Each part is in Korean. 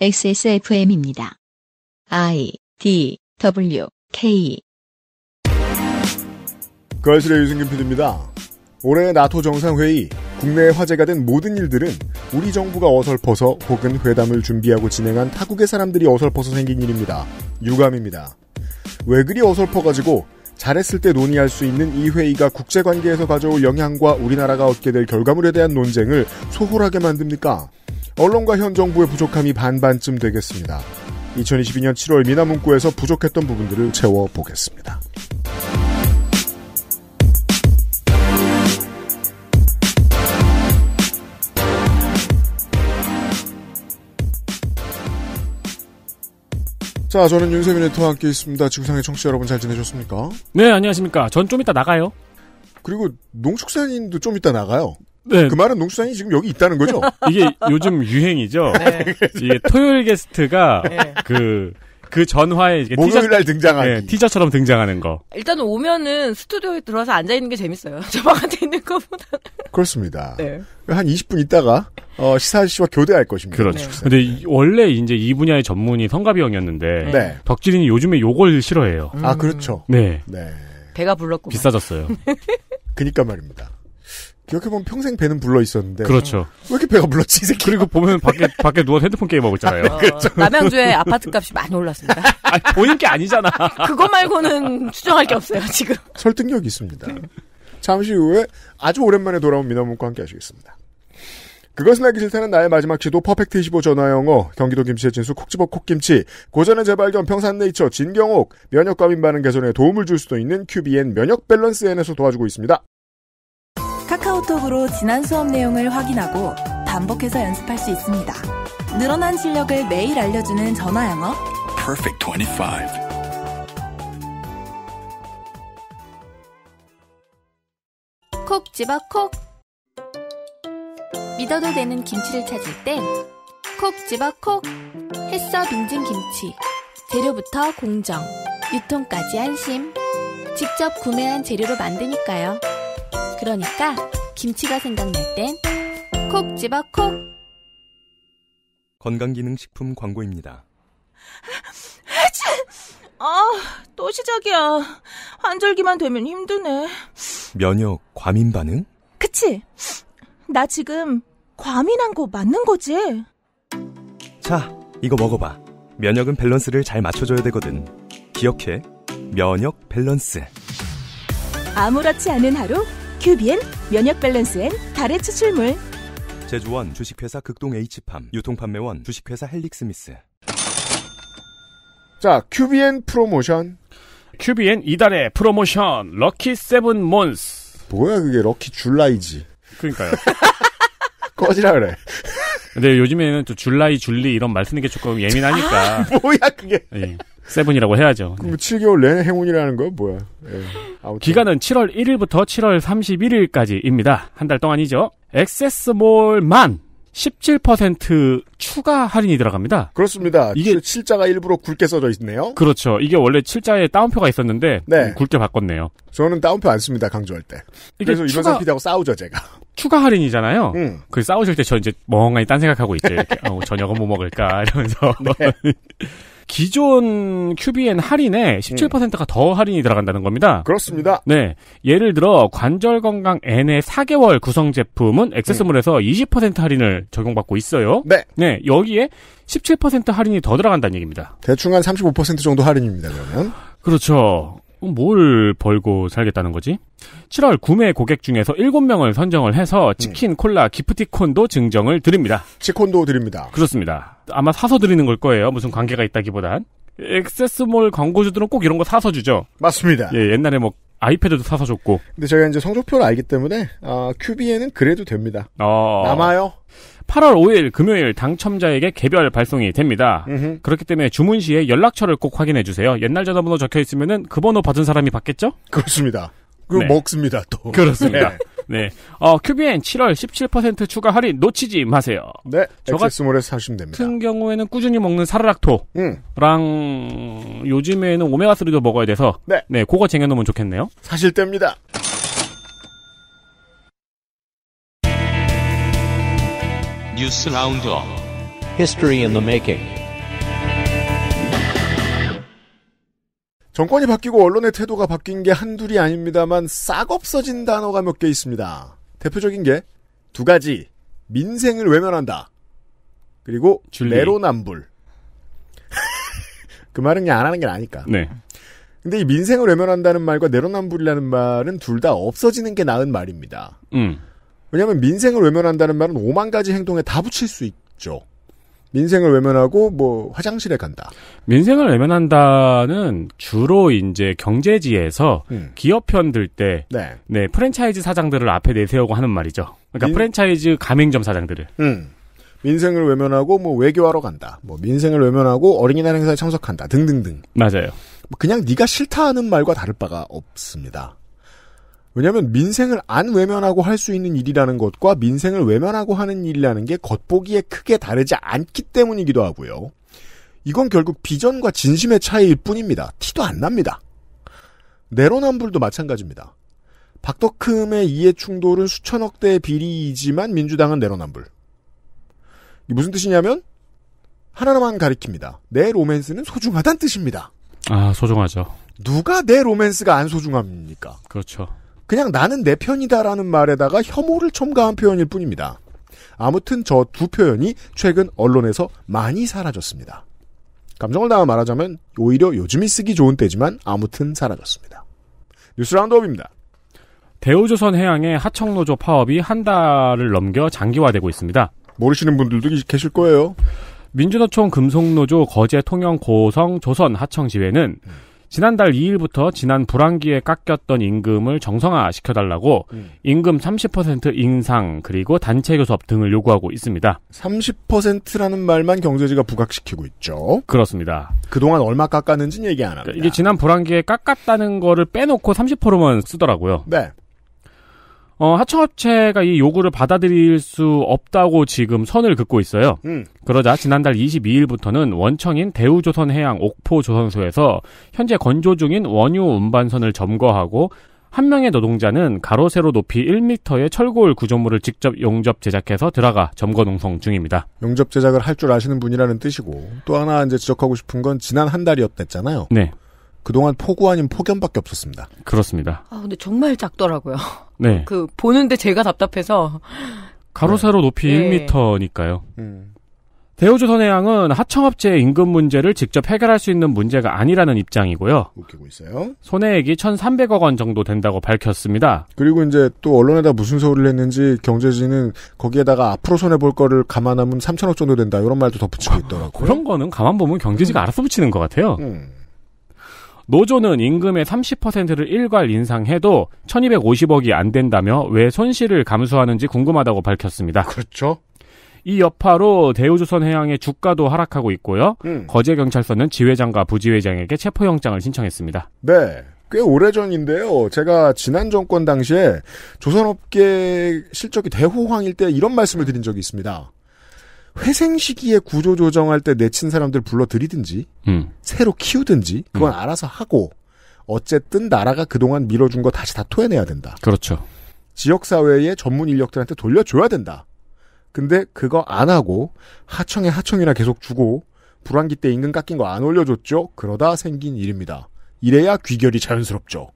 XSFM입니다. I D W K 거실의 유승균 PD입니다. 올해 나토 정상회의 국내 화제가 된 모든 일들은 우리 정부가 어설퍼서 혹은 회담을 준비하고 진행한 타국의 사람들이 어설퍼서 생긴 일입니다. 유감입니다. 왜 그리 어설퍼가지고 잘했을 때 논의할 수 있는 이 회의가 국제관계에서 가져올 영향과 우리나라가 얻게 될 결과물에 대한 논쟁을 소홀하게 만듭니까? 언론과 현 정부의 부족함이 반반쯤 되겠습니다. 2022년 7월 미나문구에서 부족했던 부분들을 채워보겠습니다. 자, 저는 윤세민의 토와 함께 있습니다. 지구상의 청취자 여러분 잘 지내셨습니까? 네, 안녕하십니까. 전 좀 이따 나가요. 그리고 농축산인도 좀 이따 나가요. 네. 그 말은 농수산이 지금 여기 있다는 거죠? 이게 요즘 유행이죠. 네. 이게 토요일 게스트가 네. 그. 그 전화에 이게 목요일날 등장하는 네, 티저처럼 등장하는 거. 일단 오면은 스튜디오에 들어와서 앉아 있는 게 재밌어요. 저 방한테 있는 것보다. 그렇습니다. 네. 한 20분 있다가 어, 시사 씨와 교대할 것입니다. 그렇죠. 네. 근데 이, 원래 이제 이 분야의 전문이 성가비형이었는데 네. 네. 덕질이는 요즘에 요걸 싫어해요. 음. 아 그렇죠. 네. 네. 배가 불렀고 비싸졌어요. 그니까 말입니다. 기억해보면 평생 배는 불러 있었는데. 그렇죠. 왜 이렇게 배가 불렀지, 새끼? 그리고 보면 밖에, 밖에 누워 핸드폰 게임하고 있잖아요. 네, 그렇죠. 어, 그렇죠. 남양주에 아파트 값이 많이 올랐습니다. 아니, 보인 게 아니잖아. 그거 말고는 추정할 게 없어요, 지금. 설득력이 있습니다. 잠시 후에 아주 오랜만에 돌아온 민나문과 함께 하시겠습니다. 그것은 알기 싫다는 나의 마지막 시도 퍼펙트 25 전화영어 경기도 김치의 진수 콕집어 콕김치 고전의 재발견 평산네이처 진경옥 면역과 민반응 개선에 도움을 줄 수도 있는 큐비엔 면역 밸런스엔에서 도와주고 있습니다. 카카오톡으로 지난 수업 내용을 확인하고 반복해서 연습할 수 있습니다. 늘어난 실력을 매일 알려주는 전화 영어. Perfect 25. 콕 집어 콕. 믿어도 되는 김치를 찾을 땐 콕 집어 콕. 햇서 빙진 김치. 재료부터 공정, 유통까지 안심. 직접 구매한 재료로 만드니까요. 그러니까 김치가 생각날 땐콕 집어 콕. 건강기능식품 광고입니다. 아, 또 시작이야. 환절기만 되면 힘드네. 면역 과민 반응? 그치? 나 지금 과민한 거 맞는 거지? 자, 이거 먹어봐. 면역은 밸런스를 잘 맞춰줘야 되거든. 기억해. 면역 밸런스. 아무렇지 않은 하루 큐비엔 면역 밸런스엔 달의 추출물 제조원 주식회사 극동 H팜 유통판매원 주식회사 헬릭스미스 자 큐비엔 프로모션 큐비엔 이달의 프로모션 럭키 세븐 몬스 뭐야 그게 럭키 줄라이지 그러니까요 꺼지라 그래 근데 요즘에는 또 줄라이 줄리 이런 말 쓰는 게 조금 예민하니까 아, 뭐야 그게 예. 세븐이라고 해야죠. 그럼 네. 뭐 7개월 내내 행운이라는 거 뭐야? 예, 기간은 7월 1일부터 7월 31일까지입니다. 한 달 동안이죠. 액세스몰만 17% 추가 할인이 들어갑니다. 그렇습니다. 이게 7자가 일부러 굵게 써져 있네요. 그렇죠. 이게 원래 7자에 다운표가 있었는데 네. 굵게 바꿨네요. 저는 다운표 안 씁니다. 강조할 때. 그래서 추가, 이번 PD하고 싸우죠, 제가. 추가 할인이잖아요. 음. 그 싸우실 때 저 이제 멍하니 딴 생각하고 있죠. 이렇게, 어, 저녁은 뭐 먹을까 이러면서. 네. 기존 큐비엔 할인에 17%가 더 할인이 들어간다는 겁니다. 그렇습니다. 네. 예를 들어 관절 건강 N의 4개월 구성 제품은 액세스몰에서 20% 할인을 적용받고 있어요. 네. 네. 여기에 17% 할인이 더 들어간다는 얘기입니다. 대충 한 35% 정도 할인입니다. 그러면. 그렇죠. 뭘 벌고 살겠다는 거지? 7월 구매 고객 중에서 7명을 선정을 해서 음. 치킨, 콜라, 기프티콘도 증정을 드립니다. 치콘도 드립니다. 그렇습니다. 아마 사서 드리는 걸 거예요. 무슨 관계가 있다기보단. 액세스몰 광고주들은 꼭 이런 거 사서 주죠. 맞습니다. 예, 옛날에 뭐 아이패드도 사서 줬고. 근데 저희가 이제 성적표를 알기 때문에 어, 큐비에는 그래도 됩니다. 어... 남아요. 8월 5일 금요일 당첨자에게 개별 발송이 됩니다. 으흠. 그렇기 때문에 주문 시에 연락처를 꼭 확인해 주세요. 옛날 전화번호 적혀 있으면그 번호 받은 사람이 받겠죠? 그렇습니다. 그리고 네. 먹습니다 또. 그렇습니다. 네. 네. 어, 큐비엔 7월 17% 추가 할인 놓치지 마세요. 네. 저 엑세스몰에서 사시면 됩니다. 같은 경우에는 꾸준히 먹는 사르락토랑 음. 요즘에는 오메가3도 먹어야 돼서 네. 네, 그거 쟁여놓으면 좋겠네요. 사실 때입니다. 뉴스 라운드 History in 정권이 바뀌고 언론의 태도가 바뀐 게 한둘이 아닙니다만 싹 없어진 단어가 몇 개 있습니다. 대표적인 게 두 가지. 민생을 외면한다. 그리고 줄리. 내로남불. 그 말은 그냥 안 하는 게 나니까. 네. 근데 이 민생을 외면한다는 말과 내로남불이라는 말은 둘 다 없어지는 게 나은 말입니다. 음. 왜냐하면 민생을 외면한다는 말은 오만 가지 행동에 다 붙일 수 있죠. 민생을 외면하고 뭐 화장실에 간다. 민생을 외면한다는 주로 이제 경제지에서 음. 기업 편들 때 네. 네. 프랜차이즈 사장들을 앞에 내세우고 하는 말이죠. 그러니까 민... 프랜차이즈 가맹점 사장들을. 음. 민생을 외면하고 뭐 외교하러 간다. 뭐 민생을 외면하고 어린이날 행사에 참석한다. 등등등. 맞아요. 뭐 그냥 네가 싫다 하는 말과 다를 바가 없습니다. 왜냐하면 민생을 안 외면하고 할 수 있는 일이라는 것과 민생을 외면하고 하는 일이라는 게 겉보기에 크게 다르지 않기 때문이기도 하고요. 이건 결국 비전과 진심의 차이일 뿐입니다. 티도 안 납니다. 내로남불도 마찬가지입니다. 박덕흠의 이해 충돌은 수천억 대의 비리이지만 민주당은 내로남불. 이게 무슨 뜻이냐면 하나만 가리킵니다. 내 로맨스는 소중하단 뜻입니다. 아, 소중하죠. 누가 내 로맨스가 안 소중합니까? 그렇죠. 그냥 나는 내 편이다라는 말에다가 혐오를 첨가한 표현일 뿐입니다. 아무튼 저 두 표현이 최근 언론에서 많이 사라졌습니다. 감정을 담아 말하자면 오히려 요즘이 쓰기 좋은 때지만 아무튼 사라졌습니다. 뉴스 라운드업입니다. 대우조선 해양의 하청노조 파업이 한 달을 넘겨 장기화되고 있습니다. 모르시는 분들도 계실 거예요. 민주노총 금속노조 거제 통영 고성 조선 하청 지회는 음. 지난달 2일부터 지난 불황기에 깎였던 임금을 정상화시켜달라고 음. 임금 30% 인상 그리고 단체 교섭 등을 요구하고 있습니다. 30%라는 말만 경제지가 부각시키고 있죠. 그렇습니다. 그동안 얼마 깎았는지는 얘기 안 합니다. 이게 지난 불황기에 깎았다는 거를 빼놓고 30%만 쓰더라고요. 네. 어, 하청업체가 이 요구를 받아들일 수 없다고 지금 선을 긋고 있어요. 음. 그러자 지난달 22일부터는 원청인 대우조선해양 옥포조선소에서 현재 건조 중인 원유 운반선을 점거하고 한 명의 노동자는 가로 세로 높이 1m의 철골 구조물을 직접 용접 제작해서 들어가 점거 농성 중입니다. 용접 제작을 할 줄 아시는 분이라는 뜻이고 또 하나 이제 지적하고 싶은 건 지난 한 달이었댔잖아요. 네. 그동안 폭우 아닌 폭염밖에 없었습니다. 그렇습니다. 아, 근데 정말 작더라고요. 네. 그, 보는데 제가 답답해서. 가로세로 높이 네. 1m니까요. 음. 대우주 선해양은 하청업체의 임금 문제를 직접 해결할 수 있는 문제가 아니라는 입장이고요. 웃기고 있어요. 손해액이 1,300억 원 정도 된다고 밝혔습니다. 그리고 이제 또 언론에다 무슨 소리를 했는지 경제지는 거기에다가 앞으로 손해볼 거를 감안하면 3천억 정도 된다 이런 말도 덧붙이고 아, 있더라고요. 그런 거는 가만 보면 경제지가 음. 알아서 붙이는 것 같아요. 음. 노조는 임금의 30%를 일괄 인상해도 1250억이 안 된다며 왜 손실을 감수하는지 궁금하다고 밝혔습니다. 그렇죠. 이 여파로 대우조선해양의 주가도 하락하고 있고요. 음. 거제경찰서는 지회장과 부지회장에게 체포영장을 신청했습니다. 네. 꽤 오래전인데요. 제가 지난 정권 당시에 조선업계 실적이 대호황일 때 이런 말씀을 드린 적이 있습니다. 회생 시기에 구조 조정할 때 내친 사람들 불러들이든지 음. 새로 키우든지 그건 음. 알아서 하고 어쨌든 나라가 그동안 밀어준 거 다시 다 토해내야 된다. 그렇죠. 지역사회의 전문 인력들한테 돌려줘야 된다. 근데 그거 안 하고 하청에 하청이나 계속 주고 불황기 때 임금 깎인 거 안 올려줬죠? 그러다 생긴 일입니다. 이래야 귀결이 자연스럽죠.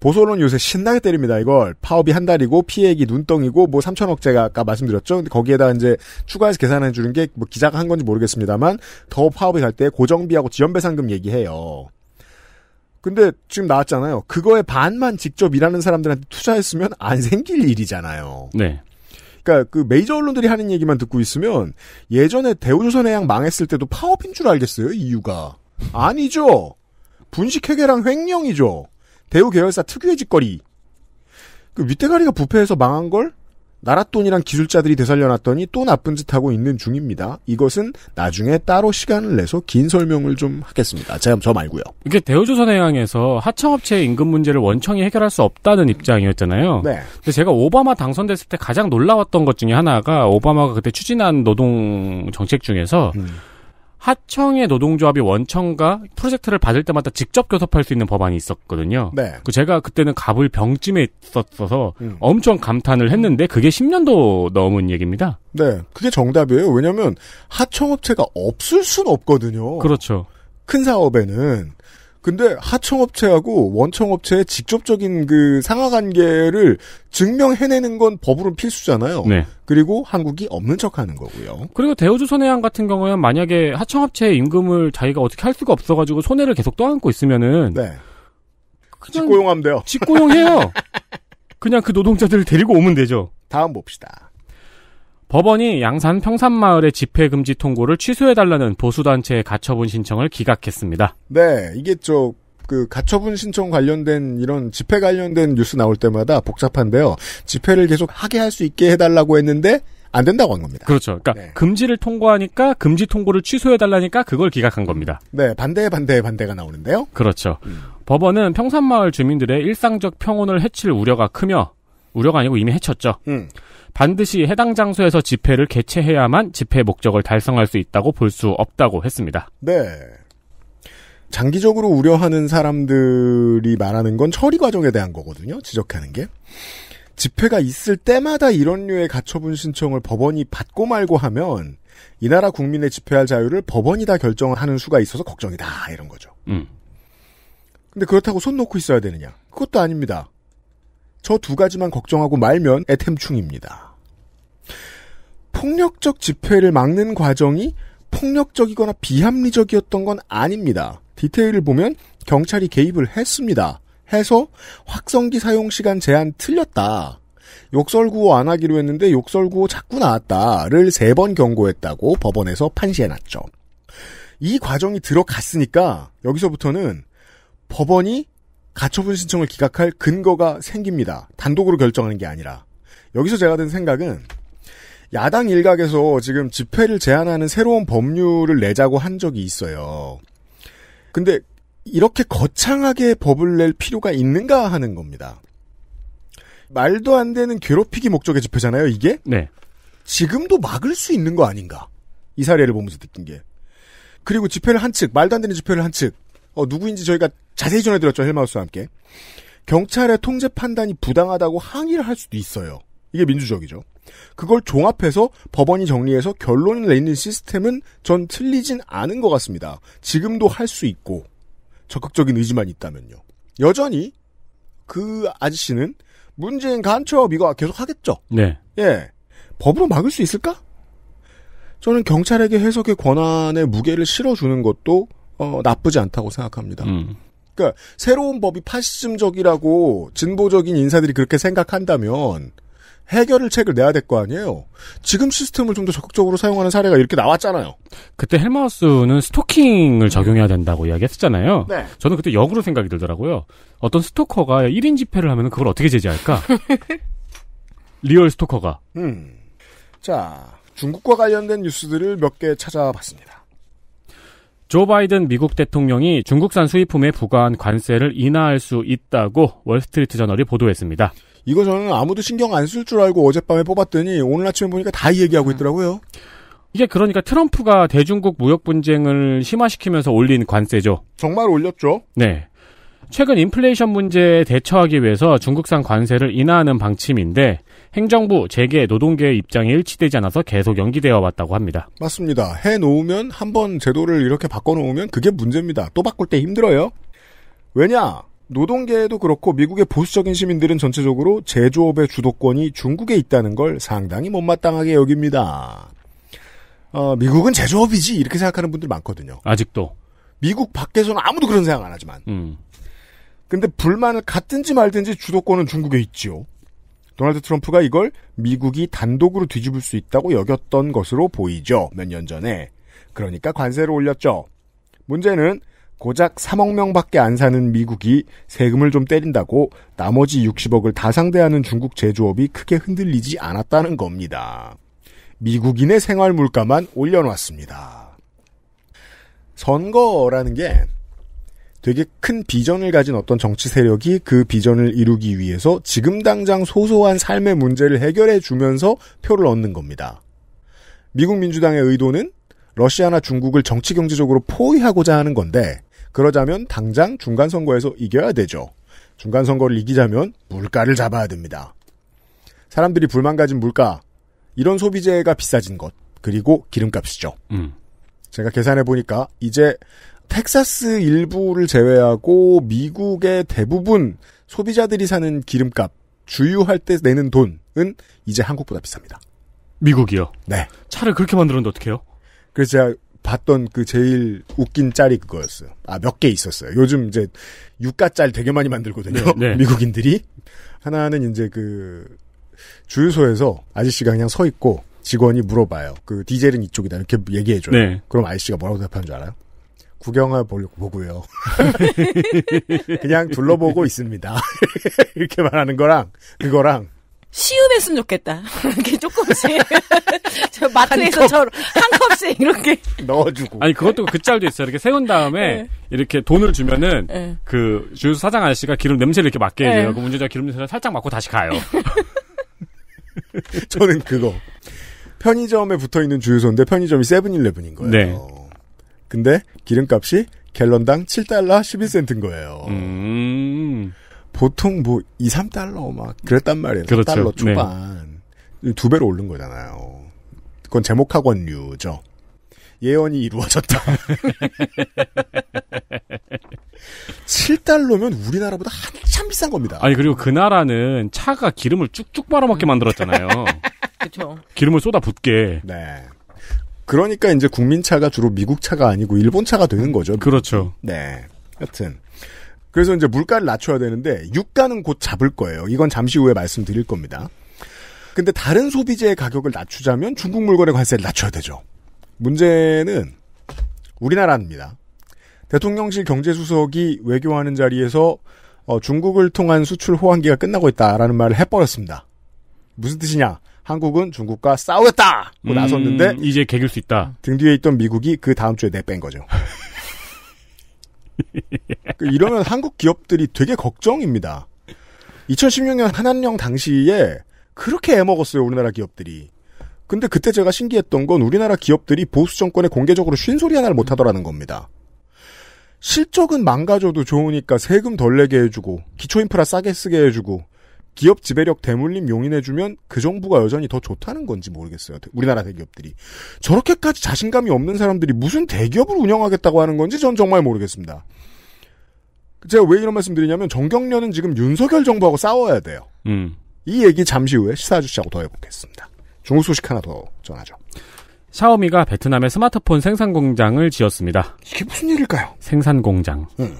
보수언론 요새 신나게 때립니다. 이걸 파업이 한 달이고 피해액이 눈덩이고 뭐 3천억 제가 아까 말씀드렸죠. 근데 거기에다 이제 추가해서 계산해 주는 게뭐 기자가 한 건지 모르겠습니다만 더 파업이 갈 때 고정비하고 지연배상금 얘기해요. 근데 지금 나왔잖아요. 그거에 반만 직접 일하는 사람들한테 투자했으면 안 생길 일이잖아요. 네. 그러니까 그 메이저 언론들이 하는 얘기만 듣고 있으면 예전에 대우조선해양 망했을 때도 파업인 줄 알겠어요. 이유가 아니죠. 분식회계랑 횡령이죠. 배우 계열사 특유의 짓거리. 그 윗대가리가 부패해서 망한 걸 나랏돈이랑 기술자들이 되살려놨더니 또 나쁜 짓 하고 있는 중입니다. 이것은 나중에 따로 시간을 내서 긴 설명을 좀 하겠습니다. 제가 저 말고요. 이게 대우조선해양에서 하청업체의 임금 문제를 원청이 해결할 수 없다는 입장이었잖아요. 네. 근데 제가 오바마 당선됐을 때 가장 놀라웠던 것 중에 하나가 오바마가 그때 추진한 노동 정책 중에서 음. 하청의 노동조합이 원청과 프로젝트를 받을 때마다 직접 교섭할 수 있는 법안이 있었거든요. 네. 그 제가 그때는 갑을 병쯤에 있었어서 음. 엄청 감탄을 했는데 그게 10년도 넘은 얘기입니다. 네. 그게 정답이에요. 왜냐면 하 하청업체가 없을 순 없거든요. 그렇죠. 큰 사업에는 근데 하청업체하고 원청업체의 직접적인 그 상하 관계를 증명해내는 건 법으로는 필수잖아요. 네. 그리고 한국이 없는 척하는 거고요. 그리고 대우주 손해양 같은 경우에는 만약에 하청업체의 임금을 자기가 어떻게 할 수가 없어가지고 손해를 계속 떠안고 있으면은 네. 직고용하면 돼요. 직고용해요. 그냥 그 노동자들을 데리고 오면 되죠. 다음 봅시다. 법원이 양산 평산마을의 집회 금지 통고를 취소해달라는 보수단체의 가처분 신청을 기각했습니다. 네, 이게 저, 그, 가처분 신청 관련된 이런 집회 관련된 뉴스 나올 때마다 복잡한데요. 집회를 계속 하게 할 수 있게 해달라고 했는데, 안 된다고 한 겁니다. 그렇죠. 그러니까 네. 금지를 통과하니까 금지 통고를 취소해 달라니까 그걸 기각한 겁니다. 네, 반대 반대 반대가 나오는데요. 그렇죠. 음. 법원은 평산마을 주민들의 일상적 평온을 해칠 우려가 크며 우려가 아니고 이미 해쳤죠. 음. 반드시 해당 장소에서 집회를 개최해야만 집회 목적을 달성할 수 있다고 볼 수 없다고 했습니다. 네. 장기적으로 우려하는 사람들이 말하는 건 처리 과정에 대한 거거든요. 지적하는 게. 집회가 있을 때마다 이런 류의 가처분 신청을 법원이 받고 말고 하면 이 나라 국민의 집회할 자유를 법원이 다 결정하는 수가 있어서 걱정이다 이런 거죠. 음. 근데 그렇다고 손 놓고 있어야 되느냐? 그것도 아닙니다. 저두 가지만 걱정하고 말면 애템충입니다. 폭력적 집회를 막는 과정이 폭력적이거나 비합리적이었던 건 아닙니다. 디테일을 보면 경찰이 개입을 했습니다. 해서 확성기 사용 시간 제한 틀렸다. 욕설구호 안 하기로 했는데 욕설구호 자꾸 나왔다를 세 번 경고했다고 법원에서 판시해놨죠. 이 과정이 들어갔으니까 여기서부터는 법원이 가처분 신청을 기각할 근거가 생깁니다. 단독으로 결정하는 게 아니라. 여기서 제가 든 생각은 야당 일각에서 지금 집회를 제한하는 새로운 법률을 내자고 한 적이 있어요. 근데 이렇게 거창하게 법을 낼 필요가 있는가 하는 겁니다. 말도 안 되는 괴롭히기 목적의 집회잖아요, 이게? 네. 지금도 막을 수 있는 거 아닌가? 이 사례를 보면서 느낀 게. 그리고 집회를 한 측, 말도 안 되는 집회를 한 측, 어, 누구인지 저희가 자세히 전해드렸죠 헬마우스와 함께 경찰의 통제 판단이 부당하다고 항의를 할 수도 있어요. 이게 민주적이죠. 그걸 종합해서 법원이 정리해서 결론을 내는 시스템은 전 틀리진 않은 것 같습니다. 지금도 할 수 있고 적극적인 의지만 있다면요. 여전히 그 아저씨는 문재인 간첩 이거 계속 하겠죠. 네. 예. 법으로 막을 수 있을까? 저는 경찰에게 해석의 권한의 무게를 실어주는 것도 어, 나쁘지 않다고 생각합니다. 음. 그러니까 새로운 법이 파시즘적이라고 진보적인 인사들이 그렇게 생각한다면 해결을 책을 내야 될 거 아니에요. 지금 시스템을 좀 더 적극적으로 사용하는 사례가 이렇게 나왔잖아요. 그때 헬마우스는 스토킹을 적용해야 된다고 이야기했었잖아요. 네. 저는 그때 역으로 생각이 들더라고요. 어떤 스토커가 1인 집회를 하면 그걸 어떻게 제재할까? 리얼 스토커가. 음. 자, 중국과 관련된 뉴스들을 몇 개 찾아봤습니다. 조 바이든 미국 대통령이 중국산 수입품에 부과한 관세를 인하할 수 있다고 월스트리트 저널이 보도했습니다. 이거 저는 아무도 신경 안 쓸 줄 알고 어젯밤에 뽑았더니 오늘 아침에 보니까 다 얘기하고 있더라고요. 이게 그러니까 트럼프가 대중국 무역 분쟁을 심화시키면서 올린 관세죠. 정말 올렸죠. 네. 최근 인플레이션 문제에 대처하기 위해서 중국산 관세를 인하하는 방침인데 행정부, 재계, 노동계의 입장이 일치되지 않아서 계속 연기되어 왔다고 합니다. 맞습니다. 해 놓으면 한 번 제도를 이렇게 바꿔 놓으면 그게 문제입니다. 또 바꿀 때 힘들어요. 왜냐? 노동계에도 그렇고 미국의 보수적인 시민들은 전체적으로 제조업의 주도권이 중국에 있다는 걸 상당히 못마땅하게 여깁니다. 어, 미국은 제조업이지 이렇게 생각하는 분들 많거든요. 아직도 미국 밖에서는 아무도 그런 생각 안 하지만 음. 근데 불만을 갖든지 말든지 주도권은 중국에 있지요. 도널드 트럼프가 이걸 미국이 단독으로 뒤집을 수 있다고 여겼던 것으로 보이죠. 몇 년 전에. 그러니까 관세를 올렸죠. 문제는 고작 3억 명밖에 안 사는 미국이 세금을 좀 때린다고 나머지 60억을 다 상대하는 중국 제조업이 크게 흔들리지 않았다는 겁니다. 미국인의 생활 물가만 올려놨습니다. 선거라는 게 되게 큰 비전을 가진 어떤 정치 세력이 그 비전을 이루기 위해서 지금 당장 소소한 삶의 문제를 해결해 주면서 표를 얻는 겁니다. 미국 민주당의 의도는 러시아나 중국을 정치 경제적으로 포위하고자 하는 건데 그러자면 당장 중간 선거에서 이겨야 되죠. 중간 선거를 이기자면 물가를 잡아야 됩니다. 사람들이 불만 가진 물가, 이런 소비재가 비싸진 것, 그리고 기름값이죠. 음. 제가 계산해 보니까 이제 텍사스 일부를 제외하고 미국의 대부분 소비자들이 사는 기름값 주유할 때 내는 돈은 이제 한국보다 비쌉니다. 미국이요? 네. 차를 그렇게 만들었는데 어떡해요? 그래서 제가 봤던 그 제일 웃긴 짤이 그거였어요. 아, 몇 개 있었어요. 요즘 이제 유가 짤 되게 많이 만들거든요. 네, 네. 미국인들이. 하나는 이제 그 주유소에서 아저씨가 그냥 서 있고 직원이 물어봐요. 그 디젤은 이쪽이다. 이렇게 얘기해줘요. 네. 그럼 아저씨가 뭐라고 답하는줄 알아요? 구경해 보고요. 그냥 둘러보고 있습니다. 이렇게 말하는 거랑 그거랑 시음했으면 좋겠다. 이렇게 조금씩 저 마트에서 저 한 컵씩 이렇게 넣어주고. 아니 그것도 그 짤도 있어요. 이렇게 세운 다음에 네. 이렇게 돈을 주면은 네. 그 주유소 사장 아저씨가 기름 냄새를 이렇게 맡게 해줘요. 네. 그 운전자 기름 냄새를 살짝 맡고 다시 가요. 저는 그거 편의점에 붙어 있는 주유소인데 편의점이 세븐일레븐인 거예요. 네. 근데 기름값이 갤런당 7달러 11센트인 거예요. 음. 보통 뭐 2, 3달러 막 그랬단 말이에요. 그렇죠. 달러 네. 초반. 네. 두 배로 오른 거잖아요. 그건 제목학원류죠. 예언이 이루어졌다. 7달러면 우리나라보다 한참 비싼 겁니다. 아니 그리고 그 나라는 차가 기름을 쭉쭉 빨아먹게 만들었잖아요. 그렇죠. 기름을 쏟아 붓게. 네. 그러니까 이제 국민차가 주로 미국 차가 아니고 일본 차가 되는 거죠. 그렇죠. 네. 하여튼. 그래서 이제 물가를 낮춰야 되는데 유가는 곧 잡을 거예요. 이건 잠시 후에 말씀드릴 겁니다. 근데 다른 소비재의 가격을 낮추자면 중국 물건의 관세를 낮춰야 되죠. 문제는 우리나라입니다. 대통령실 경제수석이 외교하는 자리에서 어, 중국을 통한 수출 호환기가 끝나고 있다라는 말을 해버렸습니다. 무슨 뜻이냐? 한국은 중국과 싸웠다고 뭐 음, 나섰는데 이제 개길 수 있다. 등 뒤에 있던 미국이 그 다음 주에 내 뺀 거죠. 그 이러면 한국 기업들이 되게 걱정입니다. 2016년 한한령 당시에 그렇게 애먹었어요, 우리나라 기업들이. 근데 그때 제가 신기했던 건 우리나라 기업들이 보수 정권에 공개적으로 쉰소리 하나를 못 하더라는 겁니다. 실적은 망가져도 좋으니까 세금 덜 내게 해주고 기초 인프라 싸게 쓰게 해주고 기업 지배력 대물림 용인해주면 그 정부가 여전히 더 좋다는 건지 모르겠어요. 우리나라 대기업들이. 저렇게까지 자신감이 없는 사람들이 무슨 대기업을 운영하겠다고 하는 건지 전 정말 모르겠습니다. 제가 왜 이런 말씀 드리냐면 정경련은 지금 윤석열 정부하고 싸워야 돼요. 음. 이 얘기 잠시 후에 시사 아저씨하고 더 해보겠습니다. 중국 소식 하나 더 전하죠. 샤오미가 베트남에 스마트폰 생산 공장을 지었습니다. 이게 무슨 일일까요? 생산 공장. 음.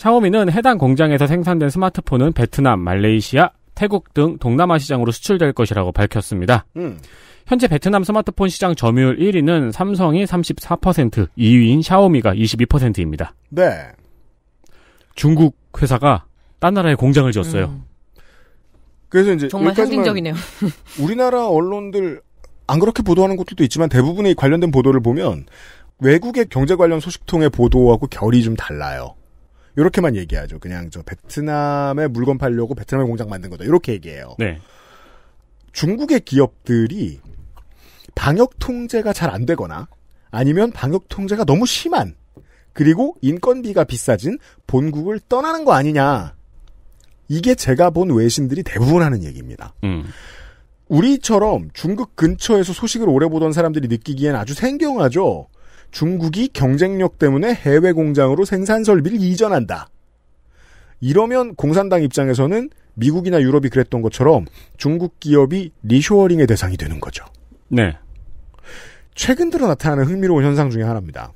샤오미는 해당 공장에서 생산된 스마트폰은 베트남, 말레이시아, 태국 등 동남아 시장으로 수출될 것이라고 밝혔습니다. 음. 현재 베트남 스마트폰 시장 점유율 1위는 삼성이 34%, 2위인 샤오미가 22%입니다. 네. 중국 회사가 딴 나라에 공장을 지었어요. 음. 그래서 이제 정말 상징적이네요. 우리나라 언론들 안 그렇게 보도하는 것들도 있지만 대부분의 관련된 보도를 보면 외국의 경제 관련 소식통의 보도하고 결이 좀 달라요. 이렇게만 얘기하죠. 그냥 저 베트남에 물건 팔려고 베트남에 공장 만든 거다. 이렇게 얘기해요. 네. 중국의 기업들이 방역 통제가 잘 안 되거나 아니면 방역 통제가 너무 심한 그리고 인건비가 비싸진 본국을 떠나는 거 아니냐. 이게 제가 본 외신들이 대부분 하는 얘기입니다. 음. 우리처럼 중국 근처에서 소식을 오래 보던 사람들이 느끼기엔 아주 생경하죠. 중국이 경쟁력 때문에 해외 공장으로 생산 설비를 이전한다. 이러면 공산당 입장에서는 미국이나 유럽이 그랬던 것처럼 중국 기업이 리쇼어링의 대상이 되는 거죠. 네. 최근 들어 나타나는 흥미로운 현상 중의 하나입니다.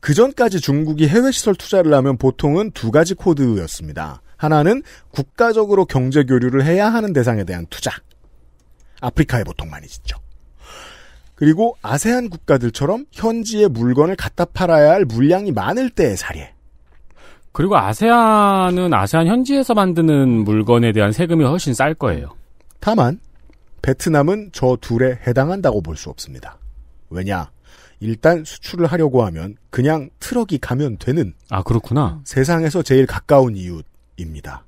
그 전까지 중국이 해외 시설 투자를 하면 보통은 두 가지 코드였습니다. 하나는 국가적으로 경제 교류를 해야 하는 대상에 대한 투자. 아프리카에 보통 많이 짓죠. 그리고 아세안 국가들처럼 현지의 물건을 갖다 팔아야 할 물량이 많을 때의 사례. 그리고 아세안은 아세안 현지에서 만드는 물건에 대한 세금이 훨씬 쌀 거예요. 다만 베트남은 저 둘에 해당한다고 볼 수 없습니다. 왜냐? 일단 수출을 하려고 하면 그냥 트럭이 가면 되는 아 그렇구나 세상에서 제일 가까운 이웃입니다.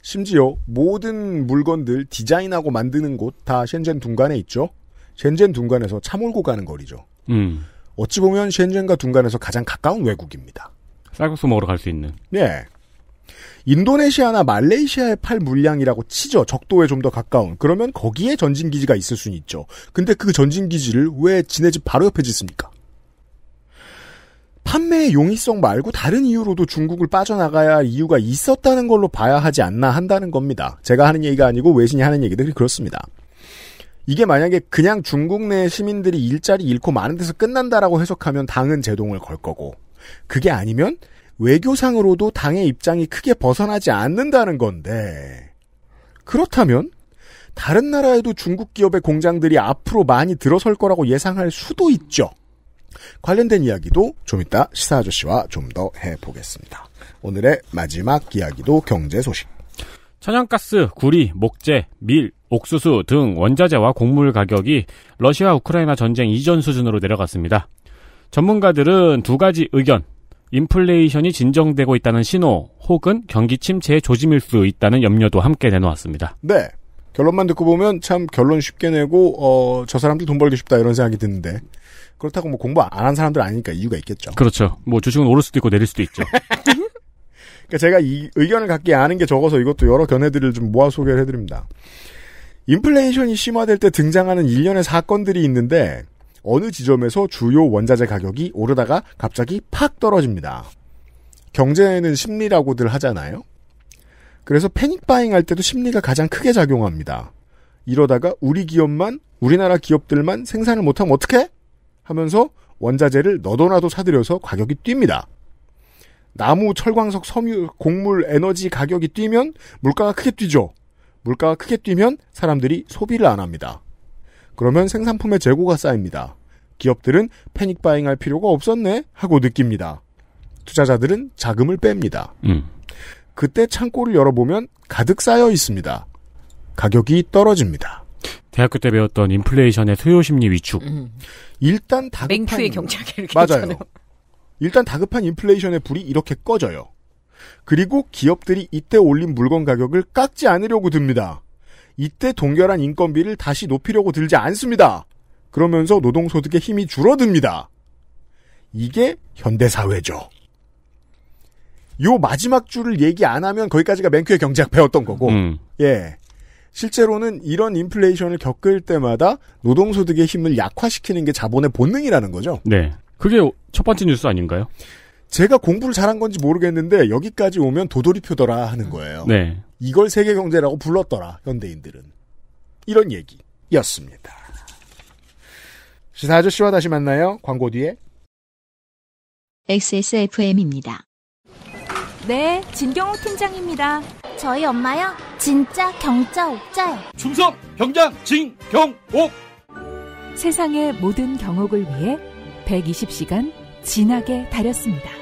심지어 모든 물건들 디자인하고 만드는 곳다 셴젠 둔간에 있죠. 셴젠 둔간에서 차 몰고 가는 거리죠. 음. 어찌 보면 셴젠과 둔간에서 가장 가까운 외국입니다. 쌀국수 먹으러 갈 수 있는. 네. 인도네시아나 말레이시아의팔 물량이라고 치죠. 적도에 좀 더 가까운. 그러면 거기에 전진기지가 있을 수는 있죠. 근데 그 전진기지를 왜 지네 집 바로 옆에 짓습니까? 판매의 용이성 말고 다른 이유로도 중국을 빠져나가야 이유가 있었다는 걸로 봐야 하지 않나 한다는 겁니다. 제가 하는 얘기가 아니고 외신이 하는 얘기들이 그렇습니다. 이게 만약에 그냥 중국 내 시민들이 일자리 잃고 많은 데서 끝난다라고 해석하면 당은 제동을 걸 거고 그게 아니면 외교상으로도 당의 입장이 크게 벗어나지 않는다는 건데 그렇다면 다른 나라에도 중국 기업의 공장들이 앞으로 많이 들어설 거라고 예상할 수도 있죠. 관련된 이야기도 좀 이따 시사 아저씨와 좀 더 해보겠습니다. 오늘의 마지막 이야기도 경제 소식. 천연가스, 구리, 목재, 밀, 옥수수 등 원자재와 곡물 가격이 러시아 우크라이나 전쟁 이전 수준으로 내려갔습니다. 전문가들은 두 가지 의견, 인플레이션이 진정되고 있다는 신호 혹은 경기 침체의 조짐일 수 있다는 염려도 함께 내놓았습니다. 네. 결론만 듣고 보면 참 결론 쉽게 내고 어, 저 사람들 돈 벌기 쉽다 이런 생각이 드는데 그렇다고 뭐 공부 안 한 사람들 아니니까 이유가 있겠죠. 그렇죠. 뭐 주식은 오를 수도 있고 내릴 수도 있죠. 그러니까 제가 이 의견을 갖게 아는 게 적어서 이것도 여러 견해들을 좀 모아 소개를 해드립니다. 인플레이션이 심화될 때 등장하는 일련의 사건들이 있는데 어느 지점에서 주요 원자재 가격이 오르다가 갑자기 팍 떨어집니다. 경제에는 심리라고들 하잖아요. 그래서 패닉 바잉 할 때도 심리가 가장 크게 작용합니다. 이러다가 우리 기업만 우리나라 기업들만 생산을 못하면 어떻게? 하면서 원자재를 너도나도 사들여서 가격이 뜁니다. 나무, 철광석, 섬유, 곡물, 에너지 가격이 뛰면 물가가 크게 뛰죠. 물가가 크게 뛰면 사람들이 소비를 안 합니다. 그러면 생산품의 재고가 쌓입니다. 기업들은 패닉 바잉할 필요가 없었네 하고 느낍니다. 투자자들은 자금을 뺍니다. 음. 그때 창고를 열어보면 가득 쌓여 있습니다. 가격이 떨어집니다. 대학교 때 배웠던 인플레이션의 소요심리 위축. 음. 일단 다급한 맹투의 경찰 맞아요. 일단 다급한 인플레이션의 불이 이렇게 꺼져요. 그리고 기업들이 이때 올린 물건 가격을 깎지 않으려고 듭니다. 이때 동결한 인건비를 다시 높이려고 들지 않습니다. 그러면서 노동소득의 힘이 줄어듭니다. 이게 현대사회죠. 요 마지막 줄을 얘기 안 하면 거기까지가 맨큐의 경제학 배웠던 거고, 음. 예. 실제로는 이런 인플레이션을 겪을 때마다 노동소득의 힘을 약화시키는 게 자본의 본능이라는 거죠. 네. 그게 첫 번째 뉴스 아닌가요? 제가 공부를 잘한 건지 모르겠는데 여기까지 오면 도돌이표더라 하는 거예요. 네. 이걸 세계 경제라고 불렀더라 현대인들은 이런 얘기였습니다. 시사 아저씨와 다시 만나요. 광고 뒤에 XSFM입니다. 네, 진경호 팀장입니다. 저희 엄마요. 진짜 경자 옥자요. 충성 경자 진경옥. 세상의 모든 경옥을 위해 120시간 진하게 다렸습니다.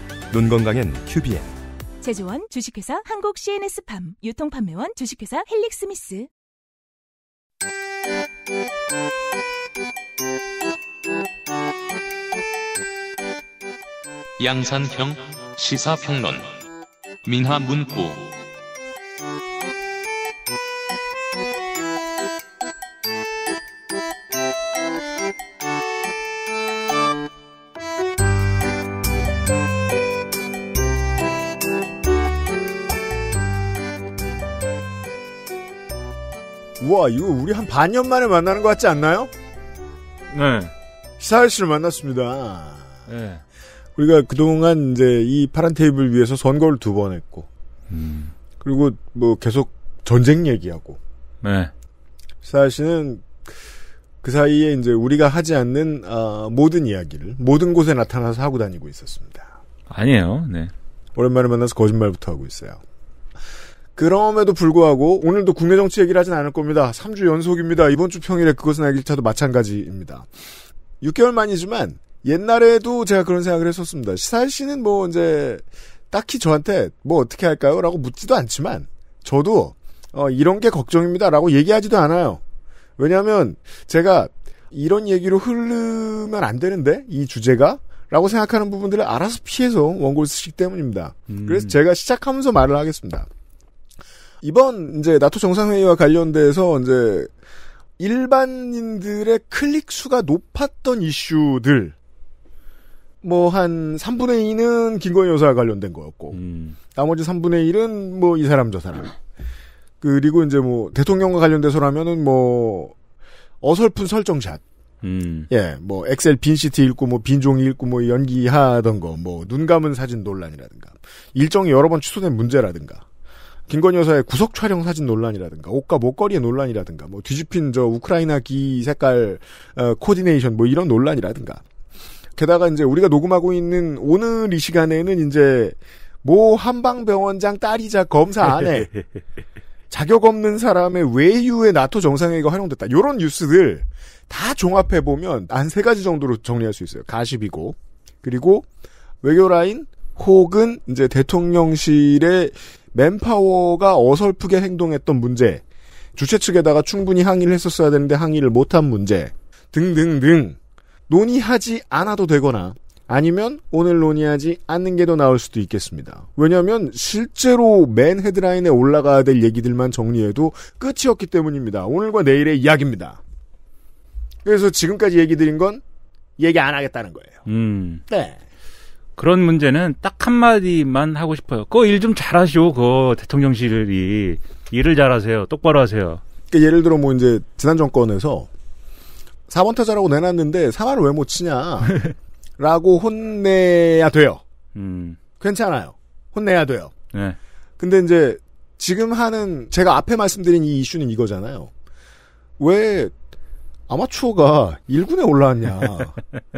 눈 건강엔 큐비엔 제조원 주식회사 한국 CNS팜 유통판매원 주식회사 헬릭스미스 양산형 시사평론 민화문구 와 이거 우리 한 반년 만에 만나는 것 같지 않나요? 네. 시사할 씨를 만났습니다. 네. 우리가 그동안 이제 이 파란 테이블 위에서 선거를 두 번 했고, 음. 그리고 뭐 계속 전쟁 얘기하고. 네. 시사할 씨는 그 사이에 이제 우리가 하지 않는 어, 모든 이야기를 모든 곳에 나타나서 하고 다니고 있었습니다. 아니에요. 네. 오랜만에 만나서 거짓말부터 하고 있어요. 그럼에도 불구하고 오늘도 국내 정치 얘기를 하진 않을 겁니다. 3주 연속입니다. 이번 주 평일에 그것은 알기 차도 마찬가지입니다. 6개월 만이지만 옛날에도 제가 그런 생각을 했었습니다. 시사일 씨는 뭐 이제 딱히 저한테 뭐 어떻게 할까요? 라고 묻지도 않지만 저도 어 이런 게 걱정입니다. 라고 얘기하지도 않아요. 왜냐하면 제가 이런 얘기로 흐르면 안 되는데 이 주제가 라고 생각하는 부분들을 알아서 피해서 원고를 쓰기 때문입니다. 음. 그래서 제가 시작하면서 말을 하겠습니다. 이번 이제 나토 정상회의와 관련돼서 이제 일반인들의 클릭 수가 높았던 이슈들 뭐한 3분의 2는 김건희 여사와 관련된 거였고 음. 나머지 3분의 1은 뭐 이 사람 저 사람 그리고 이제 뭐 대통령과 관련돼서라면은 뭐 어설픈 설정샷 음. 예, 뭐 엑셀 빈 시트 읽고 뭐 빈종이 읽고 뭐 연기하던 거, 뭐눈 감은 사진 논란이라든가 일정이 여러 번 취소된 문제라든가 김건희 여사의 구속 촬영 사진 논란이라든가 옷과 목걸이의 논란이라든가 뭐 뒤집힌 저 우크라이나기 색깔 어, 코디네이션 뭐 이런 논란이라든가 게다가 이제 우리가 녹음하고 있는 오늘 이 시간에는 이제 모 한방병원장 딸이자 검사 안에 자격 없는 사람의 외유의 나토 정상회의가 활용됐다. 이런 뉴스들 다 종합해 보면 한 세 가지 정도로 정리할 수 있어요. 가십이고 그리고 외교 라인 혹은 이제 대통령실의 맨파워가 어설프게 행동했던 문제, 주최 측에다가 충분히 항의를 했었어야 되는데 항의를 못한 문제 등등등 논의하지 않아도 되거나 아니면 오늘 논의하지 않는 게 더 나을 수도 있겠습니다. 왜냐하면 실제로 맨 헤드라인에 올라가야 될 얘기들만 정리해도 끝이었기 때문입니다. 오늘과 내일의 이야기입니다. 그래서 지금까지 얘기 드린 건 얘기 안 하겠다는 거예요. 음. 네. 그런 문제는 딱 한마디만 하고 싶어요. 그거 일 좀 잘하시오. 그 대통령실이 일을 잘하세요. 똑바로 하세요. 그러니까 예를 들어 뭐 이제 지난 정권에서 4번 타자라고 내놨는데 3할을 왜 못 치냐. 라고 혼내야 돼요. 음. 괜찮아요. 혼내야 돼요. 네. 근데 이제 지금 하는 제가 앞에 말씀드린 이 이슈는 이거잖아요. 왜 아마추어가 1군에 올라왔냐.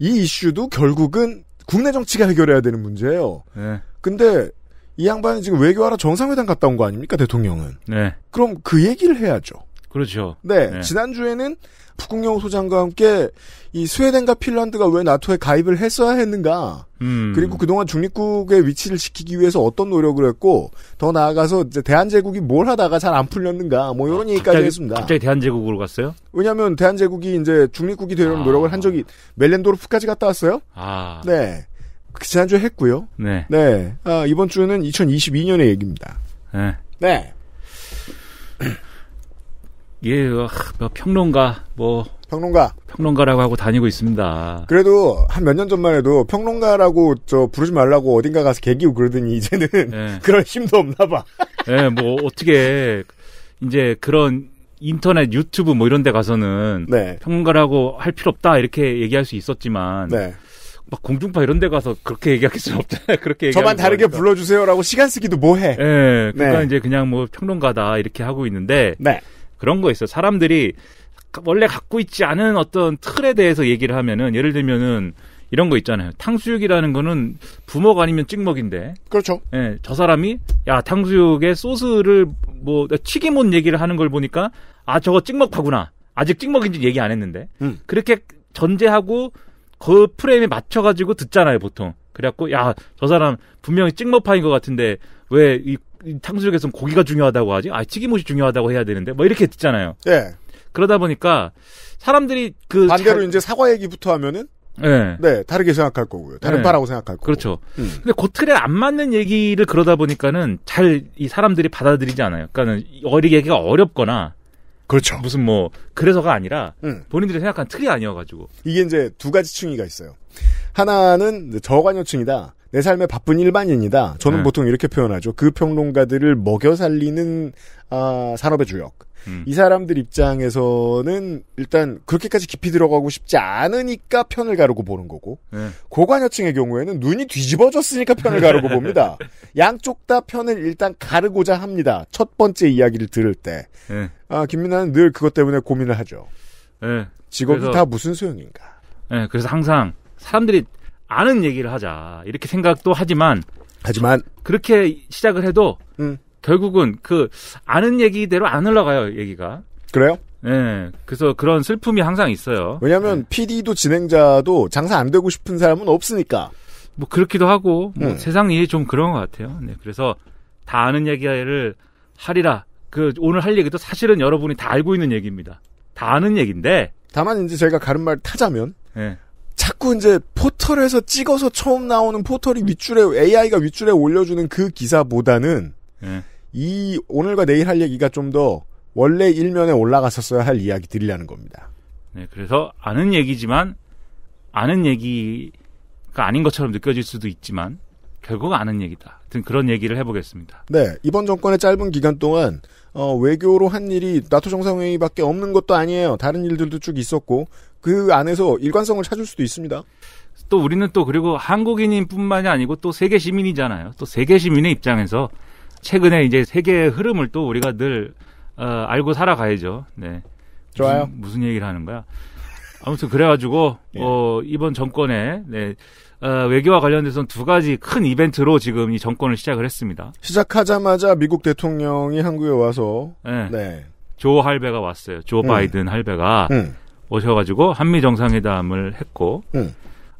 이 이슈도 결국은 국내 정치가 해결해야 되는 문제예요. 네. 근데 이양반이 지금 외교하러 정상회담 갔다 온 거 아닙니까 대통령은? 네. 그럼 그 얘기를 해야죠. 그렇죠. 네, 네. 지난주에는 북극영 소장과 함께 이 스웨덴과 핀란드가 왜 나토에 가입을 했어야 했는가, 음. 그리고 그동안 중립국의 위치를 지키기 위해서 어떤 노력을 했고, 더 나아가서 이제 대한제국이 뭘 하다가 잘 안 풀렸는가, 뭐 이런 아, 얘기까지 갑자기, 했습니다. 갑자기 대한제국으로 갔어요? 왜냐면 하 대한제국이 이제 중립국이 되려는 아. 노력을 한 적이 멜렌도르프까지 갔다 왔어요? 아. 네. 그 지난주에 했고요. 네. 네. 아, 이번 주는 2022년의 얘기입니다. 네. 네. 예, 어, 뭐 평론가 뭐 평론가 평론가라고 하고 다니고 있습니다. 그래도 한 몇 년 전만 해도 평론가라고 저 부르지 말라고 어딘가 가서 개기고 그러더니 이제는 네. 그럴 힘도 없나 봐. 예, 네, 뭐 어떻게 이제 그런 인터넷 유튜브 뭐 이런 데 가서는 네. 평론가라고 할 필요 없다 이렇게 얘기할 수 있었지만 네. 막 공중파 이런 데 가서 그렇게 얘기할 수는 없잖아요. 그렇게 저만 다르게 거니까. 불러주세요라고 시간 쓰기도 뭐해. 예. 그러니까 네, 그러니까 이제 그냥 뭐 평론가다 이렇게 하고 있는데 네. 그런 거 있어요. 사람들이 원래 갖고 있지 않은 어떤 틀에 대해서 얘기를 하면은 예를 들면은 이런 거 있잖아요. 탕수육이라는 거는 부먹 아니면 찍먹인데. 그렇죠. 예, 저 사람이 야 탕수육에 소스를 뭐 튀김옷 얘기를 하는 걸 보니까 아 저거 찍먹하구나. 아직 찍먹인지 얘기 안 했는데 음. 그렇게 전제하고 그 프레임에 맞춰가지고 듣잖아요 보통. 그래갖고 야 저 사람 분명히 찍먹파인 것 같은데 왜이 탕수육에선 고기가 중요하다고 하지, 아 튀김옷이 중요하다고 해야 되는데 뭐 이렇게 듣잖아요. 예. 그러다 보니까 사람들이 그 반대로 자... 이제 사과 얘기부터 하면은 네. 네, 다르게 생각할 거고요. 다른 네. 바라고 생각할 거고. 그렇죠. 음. 근데 그 틀에 안 맞는 얘기를 그러다 보니까는 잘 이 사람들이 받아들이지 않아요. 그러니까는 어리 얘기가 어렵거나 그렇죠. 무슨 뭐 그래서가 아니라 음. 본인들이 생각한 틀이 아니어가지고 이게 이제 두 가지 층이가 있어요. 하나는 저관여층이다. 내삶의 바쁜 일반인이다. 저는 네. 보통 이렇게 표현하죠. 그 평론가들을 먹여 살리는 아, 산업의 주역. 음. 이 사람들 입장에서는 일단 그렇게까지 깊이 들어가고 싶지 않으니까 편을 가르고 보는 거고 네. 고관여층의 경우에는 눈이 뒤집어졌으니까 편을 가르고 봅니다. 양쪽 다 편을 일단 가르고자 합니다. 첫 번째 이야기를 들을 때 네. 아, 김민아는 늘 그것 때문에 고민을 하죠. 네. 직업이 그래서, 다 무슨 소용인가. 네, 그래서 항상 사람들이 아는 얘기를 하자 이렇게 생각도 하지만 하지만 그렇게 시작을 해도 음. 결국은 그 아는 얘기대로 안 흘러가요 얘기가 그래요? 네, 그래서 그런 슬픔이 항상 있어요. 왜냐하면 네. PD도 진행자도 장사 안 되고 싶은 사람은 없으니까. 뭐 그렇기도 하고 뭐 음. 세상 이좀 그런 것 같아요. 네, 그래서 다 아는 얘기를 하리라. 그 오늘 할 얘기도 사실은 여러분이 다 알고 있는 얘기입니다. 다 아는 얘기인데. 다만 이제 저희가 가른 말 타자면 네. 자꾸 이제 포털에서 찍어서 처음 나오는 포털이 윗줄에 AI가 윗줄에 올려주는 그 기사보다는 네. 이 오늘과 내일 할 얘기가 좀 더 원래 일면에 올라갔었어야 할 이야기들이라는 겁니다. 네, 그래서 아는 얘기지만 아는 얘기가 아닌 것처럼 느껴질 수도 있지만 결국 아는 얘기다. 등 그런 얘기를 해보겠습니다. 네, 이번 정권의 짧은 기간 동안 어, 외교로 한 일이 나토 정상회의밖에 없는 것도 아니에요. 다른 일들도 쭉 있었고 그 안에서 일관성을 찾을 수도 있습니다. 또 우리는 또 그리고 한국인뿐만이 아니고 또 세계 시민이잖아요. 또 세계 시민의 입장에서 최근에 이제 세계의 흐름을 또 우리가 늘 어, 알고 살아가야죠. 네. 좋아요. 무슨, 무슨 얘기를 하는 거야? 아무튼 그래가지고 예. 어, 이번 정권에 네, 어, 외교와 관련돼서는 두 가지 큰 이벤트로 지금 이 정권을 시작을 했습니다. 시작하자마자 미국 대통령이 한국에 와서 네. 네. 조 할배가 왔어요. 조 음. 바이든 할배가 음. 오셔가지고 한미 정상회담을 했고 음.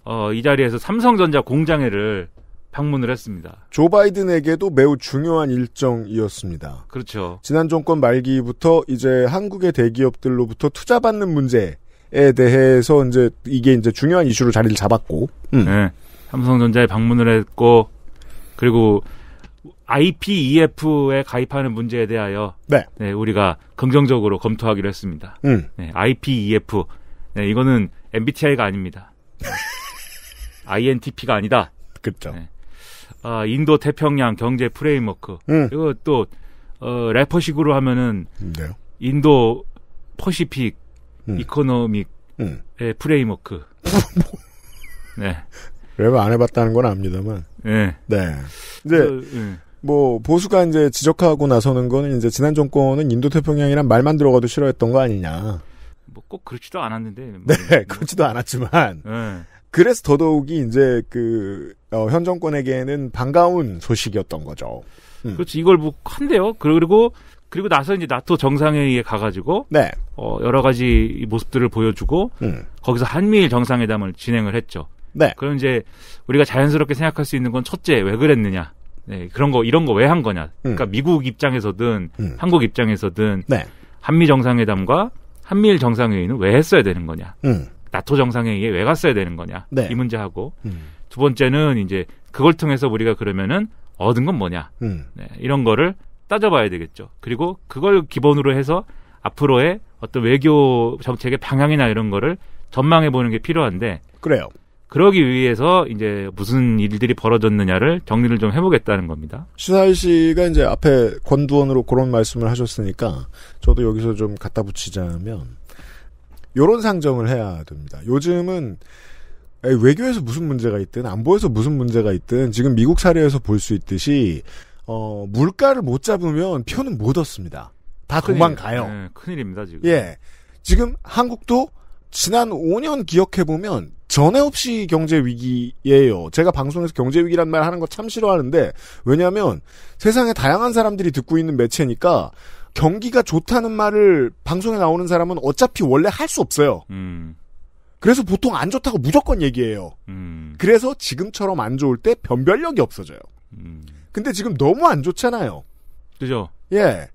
어, 이 자리에서 삼성전자 공장회를 방문을 했습니다. 조 바이든에게도 매우 중요한 일정이었습니다. 그렇죠. 지난 정권 말기부터 이제 한국의 대기업들로부터 투자받는 문제에 대해서 이제 이게 이제 중요한 이슈로 자리를 잡았고, 음. 네, 삼성전자에 방문을 했고, 그리고 IPEF에 가입하는 문제에 대하여 네. 네, 우리가 긍정적으로 검토하기로 했습니다. 음. 네, IPEF 네, 이거는 MBTI가 아닙니다. INTP가 아니다. 그렇죠. 아, 인도 태평양 경제 프레임워크. 음. 이거 또 어, 래퍼식으로 하면은 뭔 음, 네. 인도 퍼시픽 음. 이코노믹 음. 프레임워크. 네. 랩안 해봤다는 건 압니다만. 네. 네. 이제 그, 네. 뭐 보수가 이제 지적하고 나서는 거는 이제 지난 정권은 인도 태평양이란 말만 들어가도 싫어했던 거 아니냐. 뭐 꼭 그렇지도 않았는데. 뭐, 네, 뭐. 그렇지도 않았지만. 네. 그래서 더더욱이 이제 그, 어, 현 정권에게는 반가운 소식이었던 거죠. 음. 그렇지, 이걸 뭐 한대요. 그리고, 그리고 나서 이제 나토 정상회의에 가가지고. 네. 어, 여러 가지 모습들을 보여주고. 음. 거기서 한미일 정상회담을 진행을 했죠. 네. 그럼 이제 우리가 자연스럽게 생각할 수 있는 건 첫째, 왜 그랬느냐. 네, 그런 거 이런 거 왜 한 거냐. 음. 그러니까 미국 입장에서든 음. 한국 입장에서든 네. 한미 정상회담과 한미일 정상회의는 왜 했어야 되는 거냐. 음. 나토 정상회의에 왜 갔어야 되는 거냐. 네. 이 문제하고 음. 두 번째는 이제 그걸 통해서 우리가 그러면은 얻은 건 뭐냐. 음. 네, 이런 거를 따져봐야 되겠죠. 그리고 그걸 기본으로 해서 앞으로의 어떤 외교 정책의 방향이나 이런 거를 전망해 보는 게 필요한데 그래요. 그러기 위해서 이제 무슨 일들이 벌어졌느냐를 정리를 좀 해보겠다는 겁니다. 신하일 씨가 이제 앞에 권두원으로 그런 말씀을 하셨으니까 저도 여기서 좀 갖다 붙이자면 요런 상정을 해야 됩니다. 요즘은 외교에서 무슨 문제가 있든 안보에서 무슨 문제가 있든 지금 미국 사례에서 볼 수 있듯이 어, 물가를 못 잡으면 표는 못 얻습니다. 다 큰일, 도망가요. 네, 큰일입니다 지금. 예, 지금 한국도 지난 5년 기억해보면 전에 없이 경제 위기예요. 제가 방송에서 경제 위기란 말 하는 거 참 싫어하는데 왜냐하면 세상에 다양한 사람들이 듣고 있는 매체니까 경기가 좋다는 말을 방송에 나오는 사람은 어차피 원래 할 수 없어요. 음. 그래서 보통 안 좋다고 무조건 얘기해요. 음. 그래서 지금처럼 안 좋을 때 변별력이 없어져요. 음. 근데 지금 너무 안 좋잖아요. 그죠? 예.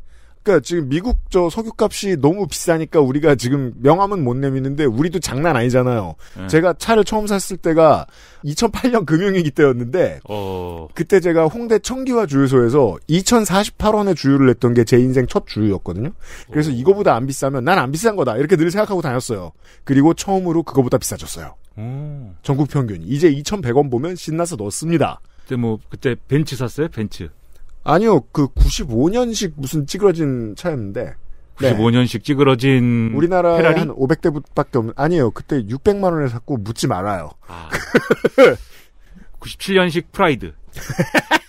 그러니까 지금 미국 저 석유값이 너무 비싸니까 우리가 지금 명함은 못 내미는데 우리도 장난 아니잖아요. 네. 제가 차를 처음 샀을 때가 2008년 금융위기 때였는데 어... 그때 제가 홍대 청기와 주유소에서 2048원의 주유를 냈던 게 제 인생 첫 주유였거든요. 그래서 어... 이거보다 안 비싸면 난 안 비싼 거다 이렇게 늘 생각하고 다녔어요. 그리고 처음으로 그거보다 비싸졌어요. 음... 전국 평균 이제 2,100원 보면 신나서 넣습니다. 그때 뭐 그때 벤츠 샀어요 벤츠. 아니요, 그 95년식 무슨 찌그러진 차였는데. 95년식 네. 찌그러진 우리나라에 페라리? 한 500대밖에 없는 아니에요. 그때 600만 원에 샀고 묻지 말아요. 아. 97년식 프라이드.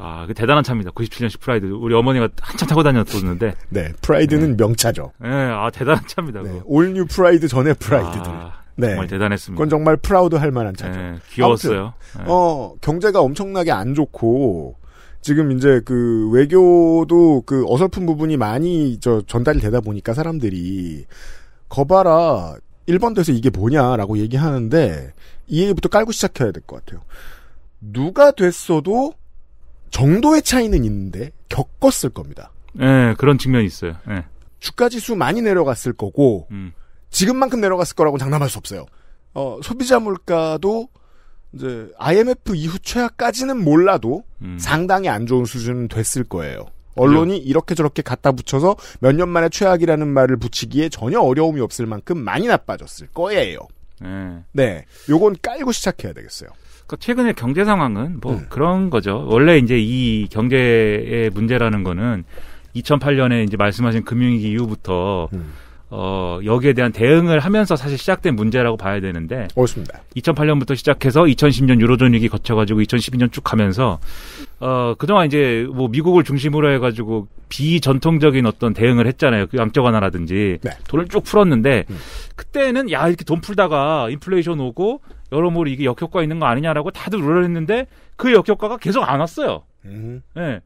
아, 그 대단한 차입니다. 97년식 프라이드. 우리 어머니가 한참 타고 다녔었는데. 네, 프라이드는 네. 명차죠. 네, 아, 대단한 차입니다. 네, 올뉴 프라이드 전에 프라이드들. 아, 네. 정말 대단했습니다. 그건 정말 프라우드 할 만한 차죠. 네, 귀여웠어요. 아무튼, 네. 어, 경제가 엄청나게 안 좋고 지금 이제 그 외교도 그 어설픈 부분이 많이 저 전달이 되다 보니까 사람들이 거봐라 1번 돼서 이게 뭐냐라고 얘기하는데 이 얘기부터 깔고 시작해야 될 것 같아요. 누가 됐어도 정도의 차이는 있는데 겪었을 겁니다. 예, 네, 그런 측면이 있어요. 네. 주가 지수 많이 내려갔을 거고 음. 지금만큼 내려갔을 거라고 장담할 수 없어요. 어, 소비자 물가도 이제 IMF 이후 최악까지는 몰라도 음. 상당히 안 좋은 수준은 됐을 거예요. 언론이 네. 이렇게 저렇게 갖다 붙여서 몇 년 만에 최악이라는 말을 붙이기에 전혀 어려움이 없을 만큼 많이 나빠졌을 거예요. 네. 네. 요건 깔고 시작해야 되겠어요. 그러니까 최근의 경제 상황은 뭐 음. 그런 거죠. 원래 이제 이 경제의 문제라는 거는 2008년에 이제 말씀하신 금융위기 이후부터 음. 어, 여기에 대한 대응을 하면서 사실 시작된 문제라고 봐야 되는데. 옳습니다. 2008년부터 시작해서 2010년 유로존 위기 거쳐가지고 2012년 쭉 가면서, 어, 그동안 이제 뭐 미국을 중심으로 해가지고 비전통적인 어떤 대응을 했잖아요. 그 양적 완화라든지. 네. 돈을 쭉 풀었는데, 음. 그때는 야, 이렇게 돈 풀다가 인플레이션 오고 여러모로 이게 역효과 있는 거 아니냐라고 다들 우려했는데 그 역효과가 계속 안 왔어요. 음. 예. 음. 네.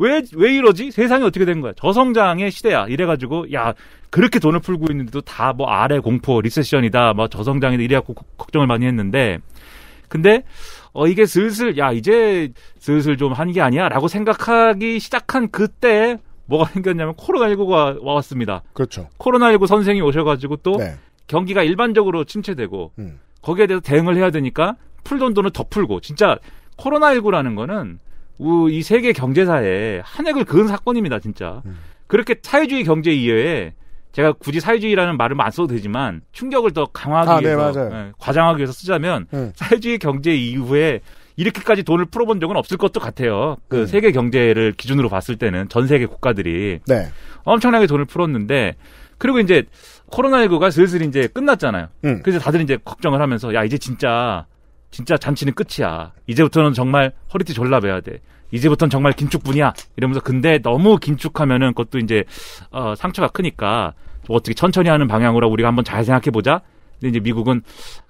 왜, 왜 이러지? 세상이 어떻게 된 거야? 저성장의 시대야. 이래가지고, 야, 그렇게 돈을 풀고 있는데도 다 뭐 아래 공포, 리세션이다, 뭐 저성장이다, 이래갖고 걱정을 많이 했는데, 근데, 어, 이게 슬슬, 야, 이제 슬슬 좀 한 게 아니야? 라고 생각하기 시작한 그때, 뭐가 생겼냐면 코로나19가 왔습니다. 그렇죠. 코로나19 선생이 오셔가지고 또, 네. 경기가 일반적으로 침체되고, 음. 거기에 대해서 대응을 해야 되니까, 풀던 돈을 더 풀고, 진짜, 코로나19라는 거는 이 세계 경제사에 한획을 그은 사건입니다, 진짜. 음. 그렇게 사회주의 경제 이외에 제가 굳이 사회주의라는 말을 안 써도 되지만 충격을 더 강화하기 아, 네, 위해서 네, 과장하기 위해서 쓰자면 네. 사회주의 경제 이후에 이렇게까지 돈을 풀어본 적은 없을 것도 같아요. 그 음. 세계 경제를 기준으로 봤을 때는 전 세계 국가들이 네. 엄청나게 돈을 풀었는데 그리고 이제 코로나19가 슬슬 이제 끝났잖아요. 음. 그래서 다들 이제 걱정을 하면서 야 이제 진짜 진짜 잔치는 끝이야. 이제부터는 정말 허리띠 졸라매야 돼. 이제부터는 정말 긴축뿐이야. 이러면서 근데 너무 긴축하면은 그것도 이제 어, 상처가 크니까 어떻게 천천히 하는 방향으로 우리가 한번 잘 생각해 보자. 근데 이제 미국은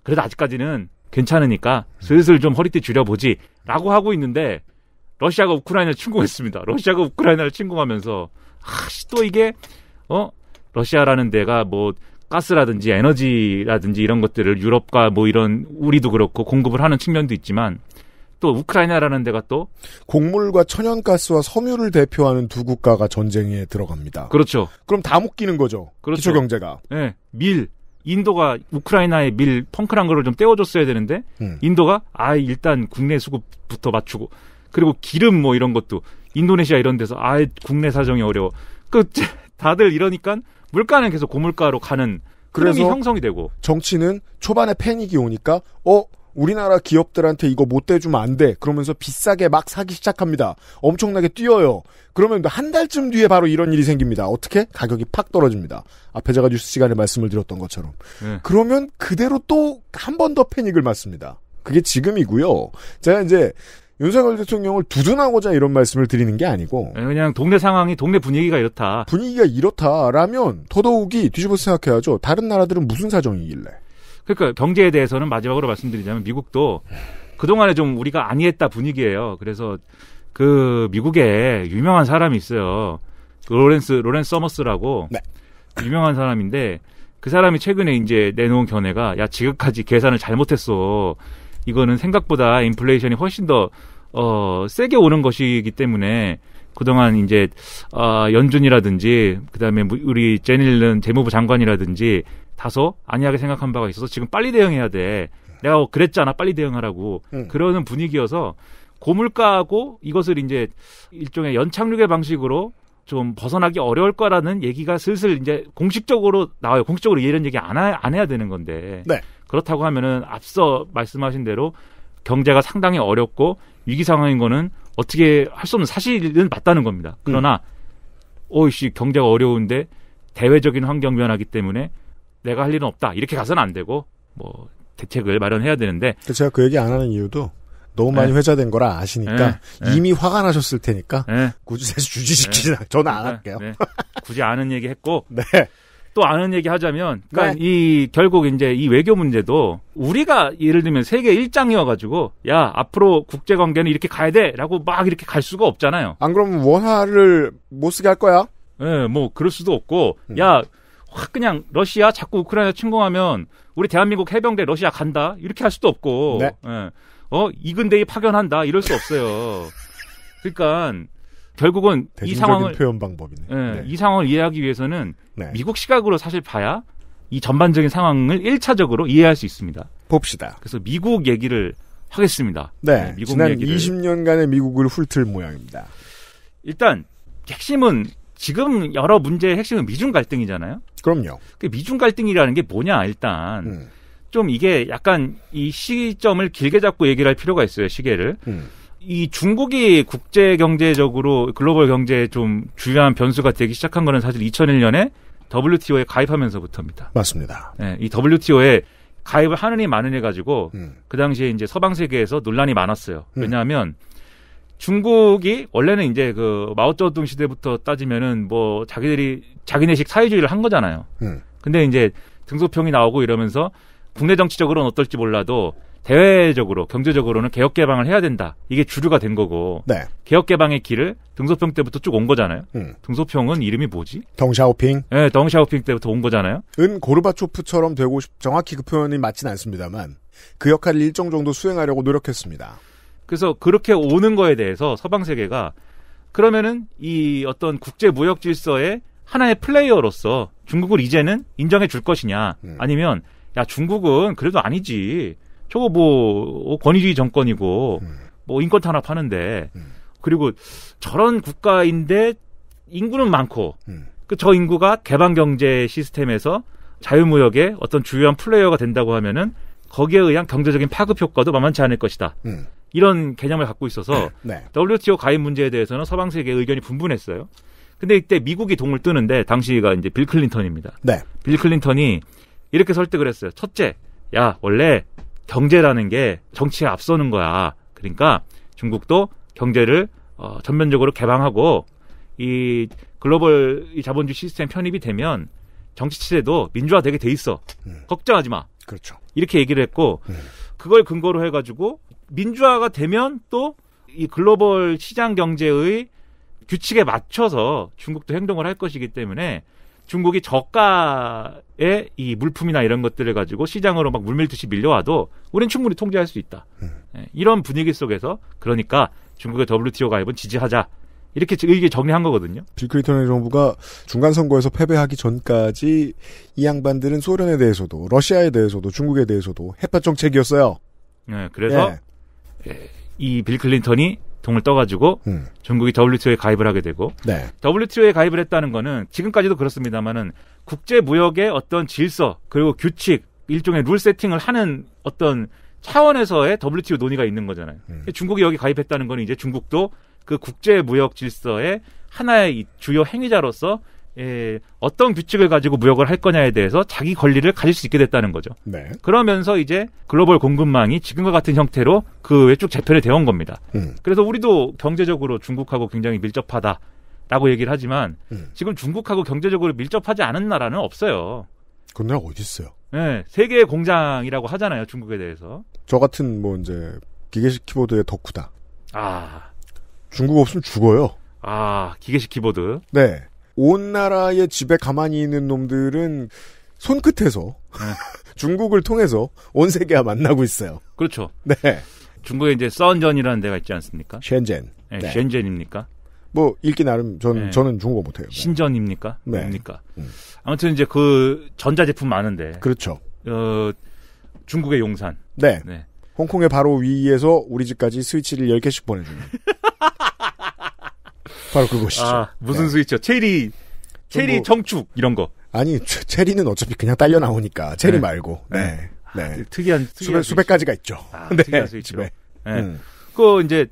그래도 아직까지는 괜찮으니까 슬슬 좀 허리띠 줄여보지라고 하고 있는데 러시아가 우크라이나를 침공했습니다. 러시아가 우크라이나를 침공하면서 아씨 또 이게 어 러시아라는 데가 뭐 가스라든지 에너지라든지 이런 것들을 유럽과 뭐 이런 우리도 그렇고 공급을 하는 측면도 있지만 또 우크라이나라는 데가 또 곡물과 천연가스와 섬유를 대표하는 두 국가가 전쟁에 들어갑니다. 그렇죠. 그럼 다묶이는 거죠. 그렇죠. 기초 경제가. 예. 네, 밀 인도가 우크라이나의 밀 펑크란 거를 좀 떼어줬어야 되는데 음. 인도가 아 일단 국내 수급부터 맞추고 그리고 기름 뭐 이런 것도 인도네시아 이런 데서 아 국내 사정이 어려워. 그 다들 이러니까 물가는 계속 고물가로 가는 그런 형성이 되고 정치는 초반에 패닉이 오니까 어 우리나라 기업들한테 이거 못 대주면 안 돼. 그러면서 비싸게 막 사기 시작합니다. 엄청나게 뛰어요. 그러면 한 달쯤 뒤에 바로 이런 일이 생깁니다. 어떻게? 가격이 팍 떨어집니다. 앞에 제가 뉴스 시간에 말씀을 드렸던 것처럼. 네. 그러면 그대로 또 한 번 더 패닉을 맞습니다. 그게 지금이고요. 제가 이제 윤석열 대통령을 두둔하고자 이런 말씀을 드리는 게 아니고 예, 그냥 동네 상황이 동네 분위기가 이렇다. 분위기가 이렇다라면 더더욱이 뒤집어 생각해야죠. 다른 나라들은 무슨 사정이길래? 그러니까 경제에 대해서는 마지막으로 말씀드리자면 미국도 그동안에 좀 우리가 아니했다 분위기예요. 그래서 그 미국에 유명한 사람이 있어요. 그 로렌스 로렌스 서머스라고 네. 유명한 사람인데 그 사람이 최근에 이제 내놓은 견해가 야 지금까지 계산을 잘못했어. 이거는 생각보다 인플레이션이 훨씬 더 어, 세게 오는 것이기 때문에 그동안 이제 어, 연준이라든지 그다음에 뭐 우리 제닐른 재무부 장관이라든지 다소 안이하게 생각한 바가 있어서 지금 빨리 대응해야 돼. 내가 뭐 그랬잖아 빨리 대응하라고 응. 음. 그러는 분위기여서 고물가하고 이것을 이제 일종의 연착륙의 방식으로 좀 벗어나기 어려울 거라는 얘기가 슬슬 이제 공식적으로 나와요. 공식적으로 이런 얘기 안, 하, 안 해야 되는 건데. 네. 그렇다고 하면은 앞서 말씀하신 대로 경제가 상당히 어렵고 위기 상황인 거는 어떻게 할 수 없는 사실은 맞다는 겁니다. 음. 그러나 음. 오이씨 경제가 어려운데 대외적인 환경 변화기 때문에 내가 할 일은 없다 이렇게 가서는 안 되고 뭐 대책을 마련해야 되는데 제가 그 얘기 안 하는 이유도 너무 많이 네. 회자된 거라 아시니까 네. 네. 이미 네. 화가 나셨을 테니까 네. 굳이 사실 주지시키진 네. 저는 안 네. 할게요. 굳이 아는 얘기 했고 네. 또 아는 얘기 하자면, 그러니까 네. 이 결국 이제 이 외교 문제도 우리가 예를 들면 세계 일장이어가지고 야 앞으로 국제 관계는 이렇게 가야 돼라고 막 이렇게 갈 수가 없잖아요. 안 그러면 원화를 못 쓰게 할 거야. 예, 네, 뭐 그럴 수도 없고 음. 야확 그냥 러시아 자꾸 우크라이나 침공하면 우리 대한민국 해병대 러시아 간다 이렇게 할 수도 없고 네. 예. 어 이근대이 파견한다 이럴 수 없어요. 그러니까 결국은 이 상황을 표현 방법이네. 예, 네. 이 상황을 이해하기 위해서는 네. 미국 시각으로 사실 봐야 이 전반적인 상황을 1차적으로 이해할 수 있습니다. 봅시다. 그래서 미국 얘기를 하겠습니다. 네. 네 미국 지난 얘기를. 20년간의 미국을 훑을 모양입니다. 일단 핵심은 지금 여러 문제의 핵심은 미중 갈등이잖아요. 그럼요. 그 미중 갈등이라는 게 뭐냐 일단 음. 좀 이게 약간 이 시점을 길게 잡고 얘기를 할 필요가 있어요 시계를. 음. 이 중국이 국제 경제적으로 글로벌 경제에 좀 중요한 변수가 되기 시작한 거는 사실 2001년에 WTO에 가입하면서부터입니다. 맞습니다. 네, 이 WTO에 가입을 하느니 마느니 가지고 음. 그 당시에 이제 서방 세계에서 논란이 많았어요. 음. 왜냐하면 중국이 원래는 이제 그 마오쩌둥 시대부터 따지면은 뭐 자기들이 자기네식 사회주의를 한 거잖아요. 음. 근데 이제 등소평이 나오고 이러면서 국내 정치적으로는 어떨지 몰라도 대외적으로 경제적으로는 개혁 개방을 해야 된다. 이게 주류가 된 거고 네. 개혁 개방의 길을 등소평 때부터 쭉 온 거잖아요. 음. 등소평은 이름이 뭐지? 덩샤오핑. 네, 덩샤오핑 때부터 온 거잖아요. 은 고르바초프처럼 되고 싶. 정확히 그 표현이 맞진 않습니다만 그 역할을 일정 정도 수행하려고 노력했습니다. 그래서 그렇게 오는 거에 대해서 서방 세계가 그러면은 이 어떤 국제 무역 질서의 하나의 플레이어로서 중국을 이제는 인정해 줄 것이냐 음. 아니면 야 중국은 그래도 아니지 저거 뭐 어, 권위주의 정권이고 음. 뭐 인권 탄압하는데 음. 그리고 저런 국가인데 인구는 많고 음. 그저 인구가 개방 경제 시스템에서 자유무역의 어떤 주요한 플레이어가 된다고 하면은 거기에 의한 경제적인 파급 효과도 만만치 않을 것이다. 음. 이런 개념을 갖고 있어서 네. WTO 가입 문제에 대해서는 서방 세계의 의견이 분분했어요. 근데 이때 미국이 동을 뜨는데 당시가 이제 빌 클린턴입니다. 네. 빌 클린턴이 이렇게 설득을 했어요. 첫째, 야 원래 경제라는 게 정치에 앞서는 거야. 그러니까 중국도 경제를 어, 전면적으로 개방하고 이 글로벌 자본주의 시스템 편입이 되면 정치 체제도 민주화 되게 돼 있어. 음. 걱정하지 마. 그렇죠. 이렇게 얘기를 했고 음. 그걸 근거로 해가지고 민주화가 되면 또 이 글로벌 시장 경제의 규칙에 맞춰서 중국도 행동을 할 것이기 때문에 중국이 저가의 이 물품이나 이런 것들을 가지고 시장으로 막 물밀듯이 밀려와도 우린 충분히 통제할 수 있다. 음. 예, 이런 분위기 속에서 그러니까 중국의 WTO 가입은 지지하자. 이렇게 의기 정리한 거거든요. 빌클리턴의 정부가 중간 선거에서 패배하기 전까지 이 양반들은 소련에 대해서도 러시아에 대해서도 중국에 대해서도 해파 정책이었어요. 네, 그래서 예. 예 이 빌클린턴이 동을 떠가지고 음. 전국이 WTO에 가입을 하게 되고 네. WTO에 가입을 했다는 거는 지금까지도 그렇습니다만은 국제 무역의 어떤 질서 그리고 규칙 일종의 룰 세팅을 하는 어떤 차원에서의 WTO 논의가 있는 거잖아요. 음. 중국이 여기 가입했다는 거는 이제 중국도 그 국제 무역 질서의 하나의 주요 행위자로서 예, 어떤 규칙을 가지고 무역을 할 거냐에 대해서 자기 권리를 가질 수 있게 됐다는 거죠. 네. 그러면서 이제 글로벌 공급망이 지금과 같은 형태로 그외쪽 재편이 되온 겁니다. 음. 그래서 우리도 경제적으로 중국하고 굉장히 밀접하다. 라고 얘기를 하지만 음. 지금 중국하고 경제적으로 밀접하지 않은 나라는 없어요. 그 나라 어디 있어요? 네, 세계의 공장이라고 하잖아요, 중국에 대해서. 저 같은 뭐 이제 기계식 키보드의 덕후다. 아. 중국 없으면 죽어요. 아, 기계식 키보드. 네. 온 나라의 집에 가만히 있는 놈들은 손끝에서 네. 중국을 통해서 온 세계와 만나고 있어요. 그렇죠. 네. 중국에 이제 썬전이라는 데가 있지 않습니까? 셴젠. 네, 네. 셴젠입니까? 뭐 읽기 나름 전 네. 저는 중국어 못해요. 신전입니까? 네. 뭡니까? 음. 아무튼 이제 그 전자제품 많은데. 그렇죠. 어 중국의 용산. 네. 네. 홍콩의 바로 위에서 우리 집까지 스위치를 10개씩 보내주는. 바로 그것이죠. 아, 무슨 네. 스위치요? 체리, 체리 뭐, 청축 이런 거. 아니 체리는 어차피 그냥 딸려 나오니까 체리 네. 말고. 네. 네. 네. 아, 특이한, 수백, 수백 가지가 있죠. 아, 네. 특이한 스위치로. 집에. 네. 음. 그 이제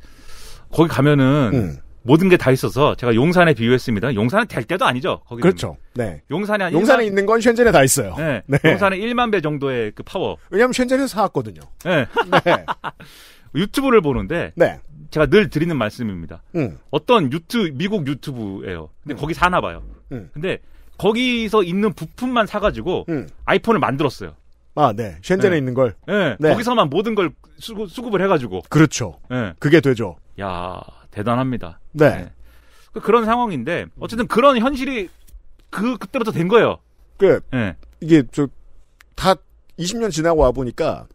거기 가면은 음. 모든 게 다 있어서 제가 용산에 비유했습니다. 용산은 될 때도 아니죠. 거기 그렇죠. 네. 용산에 용산에 1만... 있는 건 쉔젠에 다 있어요. 네. 네. 용산에 1만 배 정도의 그 파워. 왜냐하면 쉔젠에서 사왔거든요. 네. 네. 유튜브를 보는데 네. 제가 늘 드리는 말씀입니다. 응. 어떤 유튜 미국 유튜브예요. 근데 응. 거기 사나 봐요. 응. 근데 거기서 있는 부품만 사가지고 아이폰을 만들었어요. 아, 네. 쉔젠에 네. 있는 걸. 네. 네. 거기서만 모든 걸 수급, 수급을 해가지고. 그렇죠. 네. 그게 되죠. 야 대단합니다. 네. 네. 그, 그런 상황인데 어쨌든 그런 현실이 그 그때부터 된 거예요. 그 네. 이게 저다 20년 지나고 와 보니까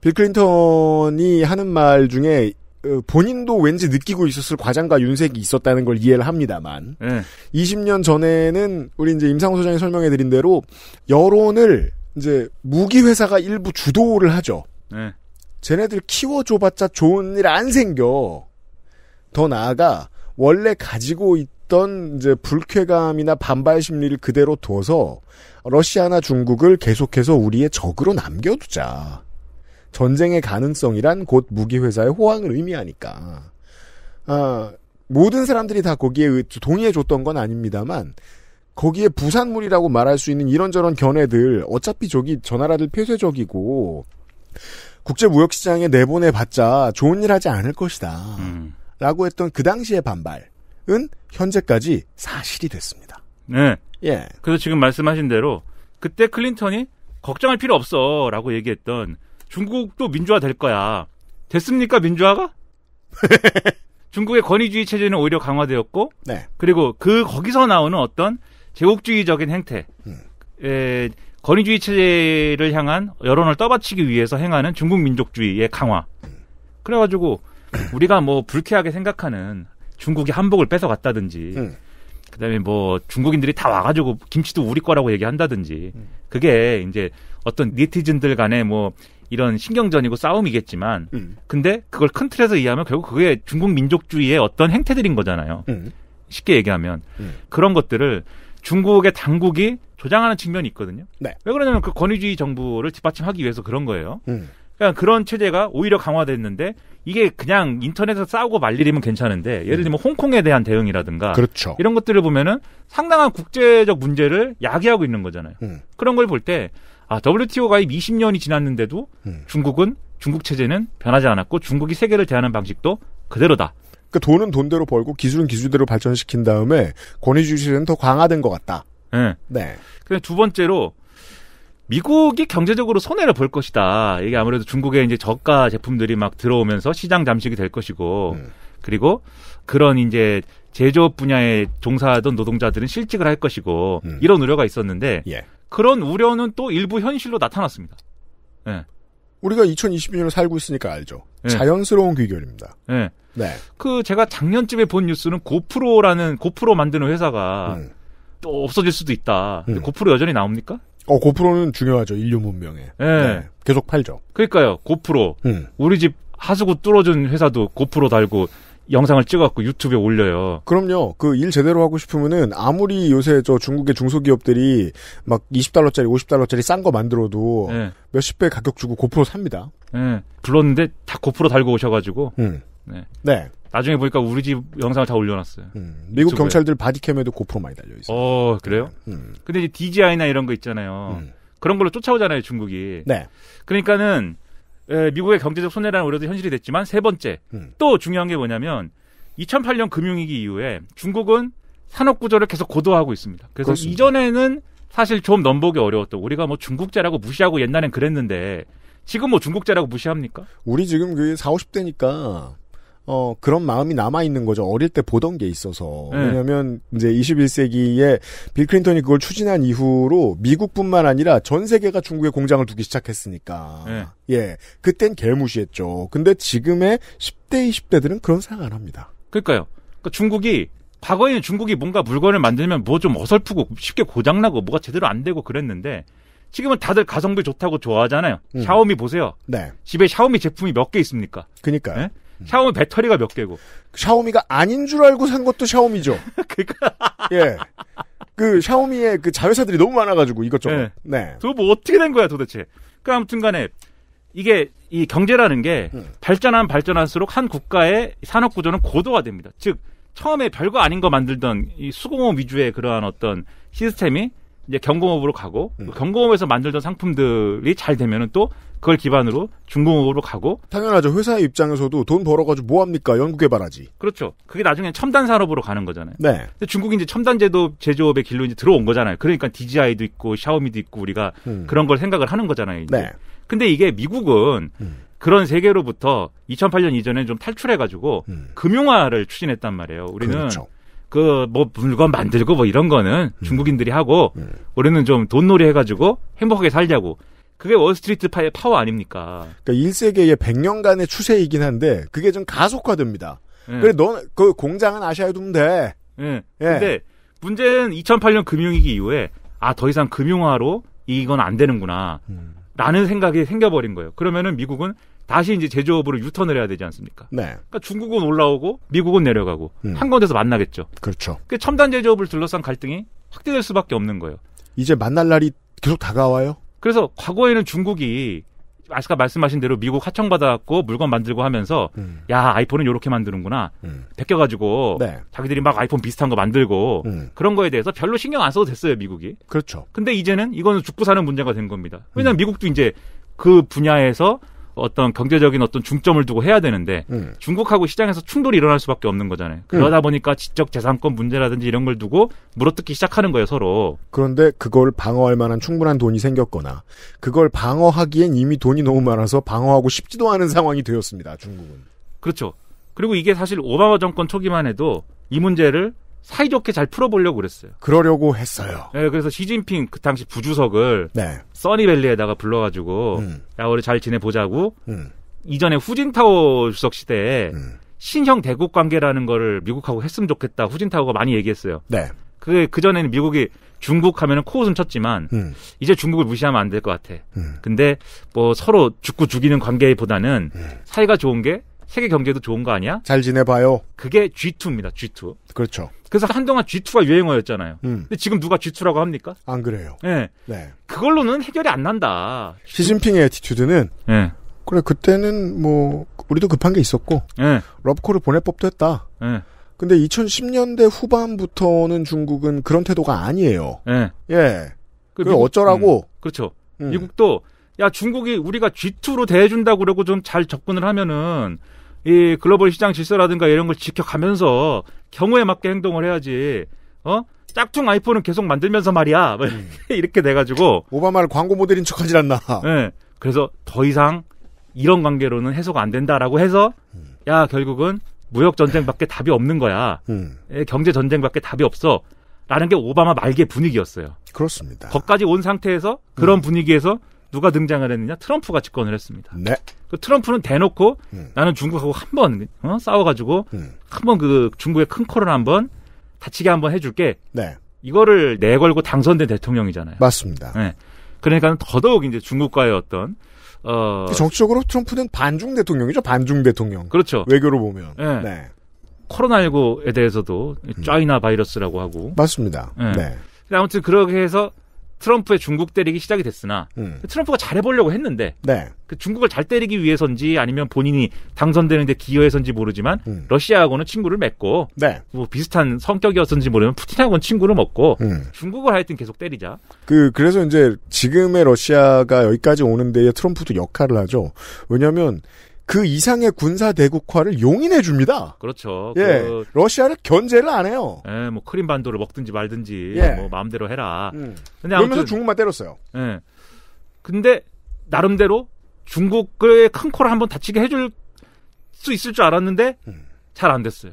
빌 클린턴이 하는 말 중에 어, 본인도 왠지 느끼고 있었을 과장과 윤색이 있었다는 걸 이해를 합니다만 네. 예. 20년 전에는 우리 이제 임상호 소장이 설명해 드린 대로 여론을 이제 무기 회사가 일부 주도를 하죠. 네. 쟤네들 키워줘봤자 좋은 일 안 생겨. 더 나아가 원래 가지고 있던 이제 불쾌감이나 반발 심리를 그대로 둬서 러시아나 중국을 계속해서 우리의 적으로 남겨두자. 전쟁의 가능성이란 곧 무기회사의 호황을 의미하니까. 아, 모든 사람들이 다 거기에 동의해 줬던 건 아닙니다만, 거기에 부산물이라고 말할 수 있는 이런저런 견해들, 어차피 저기 저 나라들 폐쇄적이고, 국제무역시장에 내보내봤자 좋은 일 하지 않을 것이다. 음. 라고 했던 그 당시의 반발은 현재까지 사실이 됐습니다. 네. 예. 그래서 지금 말씀하신 대로 그때 클린턴이 걱정할 필요 없어 라고 얘기했던 중국도 민주화 될 거야. 됐습니까 민주화가? 중국의 권위주의 체제는 오히려 강화되었고, 네. 그리고 그 거기서 나오는 어떤 제국주의적인 행태, 음. 에, 권위주의 체제를 향한 여론을 떠받치기 위해서 행하는 중국 민족주의의 강화. 음. 그래가지고 우리가 뭐 불쾌하게 생각하는 중국이 한복을 뺏어갔다든지, 음. 그다음에 뭐 중국인들이 다 와가지고 김치도 우리 거라고 얘기한다든지, 음. 그게 이제 어떤 네티즌들 간에 뭐 이런 신경전이고 싸움이겠지만 음. 근데 그걸 큰 틀에서 이해하면 결국 그게 중국 민족주의의 어떤 행태들인 거잖아요. 음. 쉽게 얘기하면 음. 그런 것들을 중국의 당국이 조장하는 측면이 있거든요. 네. 왜 그러냐면 그 권위주의 정부를 뒷받침하기 위해서 그런 거예요. 음. 그러니까 그런 체제가 오히려 강화됐는데 이게 그냥 인터넷에서 싸우고 말리면 괜찮은데 예를 들면 음. 홍콩에 대한 대응이라든가 그렇죠. 이런 것들을 보면은 상당한 국제적 문제를 야기하고 있는 거잖아요. 음. 그런 걸 볼때 아, WTO 가입 20년이 지났는데도 음. 중국은 중국 체제는 변하지 않았고 중국이 세계를 대하는 방식도 그대로다. 그 그러니까 돈은 돈대로 벌고 기술은 기술대로 발전시킨 다음에 권위주의는 더 강화된 것 같다. 예. 네. 네. 그다음 두 번째로 미국이 경제적으로 손해를 볼 것이다. 이게 아무래도 중국의 이제 저가 제품들이 막 들어오면서 시장 잠식이 될 것이고, 음. 그리고 그런 이제 제조업 분야에 종사하던 노동자들은 실직을 할 것이고, 음. 이런 우려가 있었는데, 예. 그런 우려는 또 일부 현실로 나타났습니다. 네. 우리가 2022년을 살고 있으니까 알죠. 네. 자연스러운 귀결입니다. 네. 네. 그 제가 작년쯤에 본 뉴스는 고프로라는 고프로 만드는 회사가 음. 또 없어질 수도 있다. 음. 고프로 여전히 나옵니까? 어 고프로는 중요하죠 인류 문명에. 네. 계속 팔죠. 그러니까요 고프로. 음. 우리 집 하수구 뚫어준 회사도 고프로 달고 영상을 찍어갖고 유튜브에 올려요. 그럼요. 그 일 제대로 하고 싶으면은 아무리 요새 저 중국의 중소기업들이 막 20달러짜리, 50달러짜리 싼 거 만들어도 네. 몇십 배 가격 주고 고프로 삽니다. 네. 불렀는데 다 고프로 달고 오셔가지고. 음. 네. 네. 나중에 보니까 우리 집 영상을 다 올려놨어요. 음. 미국 유튜브에. 경찰들 바디캠에도 고프로 많이 달려있어요. 어, 그래요? 네. 음. 근데 이제 DJI나 이런 거 있잖아요. 음. 그런 걸로 쫓아오잖아요, 중국이. 네. 그러니까는 에, 미국의 경제적 손해라는 우려도 현실이 됐지만 세 번째 음. 또 중요한 게 뭐냐면 2008년 금융위기 이후에 중국은 산업 구조를 계속 고도화하고 있습니다. 그래서 그렇습니다. 이전에는 사실 좀 넘보기 어려웠던 우리가 뭐중국자라고 무시하고 옛날엔 그랬는데 지금 뭐중국자라고 무시합니까? 우리 지금 그 4, 50대니까 어, 그런 마음이 남아있는 거죠. 어릴 때 보던 게 있어서. 네. 왜냐면, 이제 21세기에 빌 클린턴이 그걸 추진한 이후로 미국뿐만 아니라 전 세계가 중국에 공장을 두기 시작했으니까. 네. 예. 그땐 개무시했죠. 근데 지금의 10대, 20대들은 그런 생각 안 합니다. 그러니까요. 그러니까 중국이 과거에는 중국이 뭔가 물건을 만들면 뭐 좀 어설프고 쉽게 고장나고 뭐가 제대로 안 되고 그랬는데 지금은 다들 가성비 좋다고 좋아하잖아요. 음. 샤오미 보세요. 네. 집에 샤오미 제품이 몇 개 있습니까? 그니까요. 네? 샤오미 배터리가 몇 개고. 그 샤오미가 아닌 줄 알고 산 것도 샤오미죠. 그니까. 예. 그 샤오미의 그 자회사들이 너무 많아가지고 이것저것. 네. 네. 저뭐 어떻게 된 거야 도대체. 그 그러니까 아무튼간에 이게 이 경제라는 게 음. 발전한 발전할수록 한 국가의 산업 구조는 고도화됩니다. 즉 처음에 별거 아닌 거 만들던 이 수공업 위주의 그러한 어떤 시스템이 이제 경공업으로 가고 음. 그 경공업에서 만들던 상품들이 잘 되면은 또 그걸 기반으로 중공업으로 가고 당연하죠 회사 입장에서도 돈 벌어가지고 뭐 합니까 연구개발하지 그렇죠 그게 나중에 첨단 산업으로 가는 거잖아요 네 근데 중국이 이제 첨단 제도 제조업의 길로 이제 들어온 거잖아요 그러니까 DJI도 있고 샤오미도 있고 우리가 음. 그런 걸 생각을 하는 거잖아요 이제. 네 근데 이게 미국은 음. 그런 세계로부터 2008년 이전에 좀 탈출해가지고 음. 금융화를 추진했단 말이에요 우리는 그렇죠. 그뭐 물건 만들고 뭐 이런 거는 음. 중국인들이 하고 네. 우리는 좀 돈놀이 해가지고 행복하게 살자고 그게 월스트리트 파의 파워 아닙니까? 그러니까 1세기의 100년간의 추세이긴 한데 그게 좀 가속화됩니다. 네. 그래 넌그 공장은 아시아에 두면 돼. 네. 예. 근데 문제는 2008년 금융위기 이후에 아더 이상 금융화로 이건 안 되는구나. 음. 라는 생각이 생겨버린 거예요. 그러면은 미국은 다시 이제 제조업으로 유턴을 해야 되지 않습니까? 네. 그러니까 중국은 올라오고 미국은 내려가고 음. 한 군데서 만나겠죠. 그렇죠. 그 첨단 제조업을 둘러싼 갈등이 확대될 수밖에 없는 거예요. 이제 만날 날이 계속 다가와요. 그래서 과거에는 중국이 아까 말씀하신 대로 미국 하청받아갖고 물건 만들고 하면서 음. 야 아이폰은 이렇게 만드는구나 음. 베껴가지고 네. 자기들이 막 아이폰 비슷한 거 만들고 음. 그런 거에 대해서 별로 신경 안 써도 됐어요 미국이 그렇죠 근데 이제는 이거는 죽고 사는 문제가 된 겁니다 왜냐하면 음. 미국도 이제 그 분야에서 어떤 경제적인 어떤 중점을 두고 해야 되는데 음. 중국하고 시장에서 충돌이 일어날 수밖에 없는 거잖아요. 그러다 음. 보니까 지적 재산권 문제라든지 이런 걸 두고 물어뜯기 시작하는 거예요, 서로. 그런데 그걸 방어할 만한 충분한 돈이 생겼거나 그걸 방어하기엔 이미 돈이 너무 많아서 방어하고 싶지도 않은 상황이 되었습니다, 중국은. 그렇죠. 그리고 이게 사실 오바마 정권 초기만 해도 이 문제를 사이좋게 잘 풀어보려고 그랬어요. 그러려고 했어요. 네, 그래서 시진핑 그 당시 부주석을 네. 써니밸리에다가 불러가지고 음. 야 우리 잘 지내보자고 음. 이전에 후진타오 주석 시대에 음. 신형 대국 관계라는 거를 미국하고 했으면 좋겠다 후진타오가 많이 얘기했어요. 네. 그게 그 전에는 미국이 중국 하면은 코웃음 쳤지만 음. 이제 중국을 무시하면 안 될 것 같아. 음. 근데 뭐 서로 죽고 죽이는 관계보다는 음. 사이가 좋은 게 세계 경제도 좋은 거 아니야? 잘 지내봐요. 그게 G2입니다. G2. 그렇죠. 그래서 한동안 G2가 유행어였잖아요. 음. 근데 지금 누가 G2라고 합니까? 안 그래요. 예. 네. 그걸로는 해결이 안 난다. 시진핑의 에티튜드는 예. 그래 그때는 뭐 우리도 급한 게 있었고 예. 러브콜을 보낼 법도 했다. 예. 근데 2010년대 후반부터는 중국은 그런 태도가 아니에요. 예. 예. 그 미국, 어쩌라고? 음. 그렇죠. 음. 미국도 야 중국이 우리가 G2로 대해준다고 그러고 좀 잘 접근을 하면은 이 글로벌 시장 질서라든가 이런 걸 지켜가면서 경우에 맞게 행동을 해야지. 어? 짝퉁 아이폰은 계속 만들면서 말이야. 뭐 음. 이렇게 돼가지고. 오바마를 광고 모델인 척 하질 않나. 네. 그래서 더 이상 이런 관계로는 해소가 안 된다라고 해서, 음. 야, 결국은 무역전쟁밖에 답이 없는 거야. 음. 예, 경제전쟁밖에 답이 없어. 라는 게 오바마 말기의 분위기였어요. 그렇습니다. 거까지 온 상태에서 그런 음. 분위기에서 누가 등장을 했느냐? 트럼프가 집권을 했습니다. 네. 그 트럼프는 대놓고 음. 나는 중국하고 한번 어? 싸워가지고 음. 한번 그 중국의 큰 코를 한번 다치게 한번 해줄게. 네. 이거를 내걸고 당선된 대통령이잖아요. 맞습니다. 네. 그러니까 더더욱 이제 중국과의 어떤 어 정치적으로 트럼프는 반중 대통령이죠. 반중 대통령. 그렇죠. 외교로 보면. 네. 네. 코로나19에 대해서도 음. 짜이나 바이러스라고 하고. 맞습니다. 네. 네. 아무튼 그렇게 해서 트럼프의 중국 때리기 시작이 됐으나 음. 트럼프가 잘해보려고 했는데 네. 그 중국을 잘 때리기 위해서인지 아니면 본인이 당선되는데 기여해서인지 모르지만 음. 러시아하고는 친구를 맺고 네. 뭐 비슷한 성격이었는지 모르면 푸틴하고는 친구를 먹고 음. 중국을 하여튼 계속 때리자. 그 그래서 이제 지금의 러시아가 여기까지 오는데 트럼프도 역할을 하죠. 왜냐하면 그 이상의 군사 대국화를 용인해 줍니다. 그렇죠. 예, 그... 러시아를 견제를 안 해요. 예, 뭐 크림 반도를 먹든지 말든지 예. 뭐 마음대로 해라. 음. 근데 아무면서 중국만 때렸어요. 예. 근데 나름대로 중국의 큰 코를 한번 다치게 해줄 수 있을 줄 알았는데 음. 잘안 됐어요.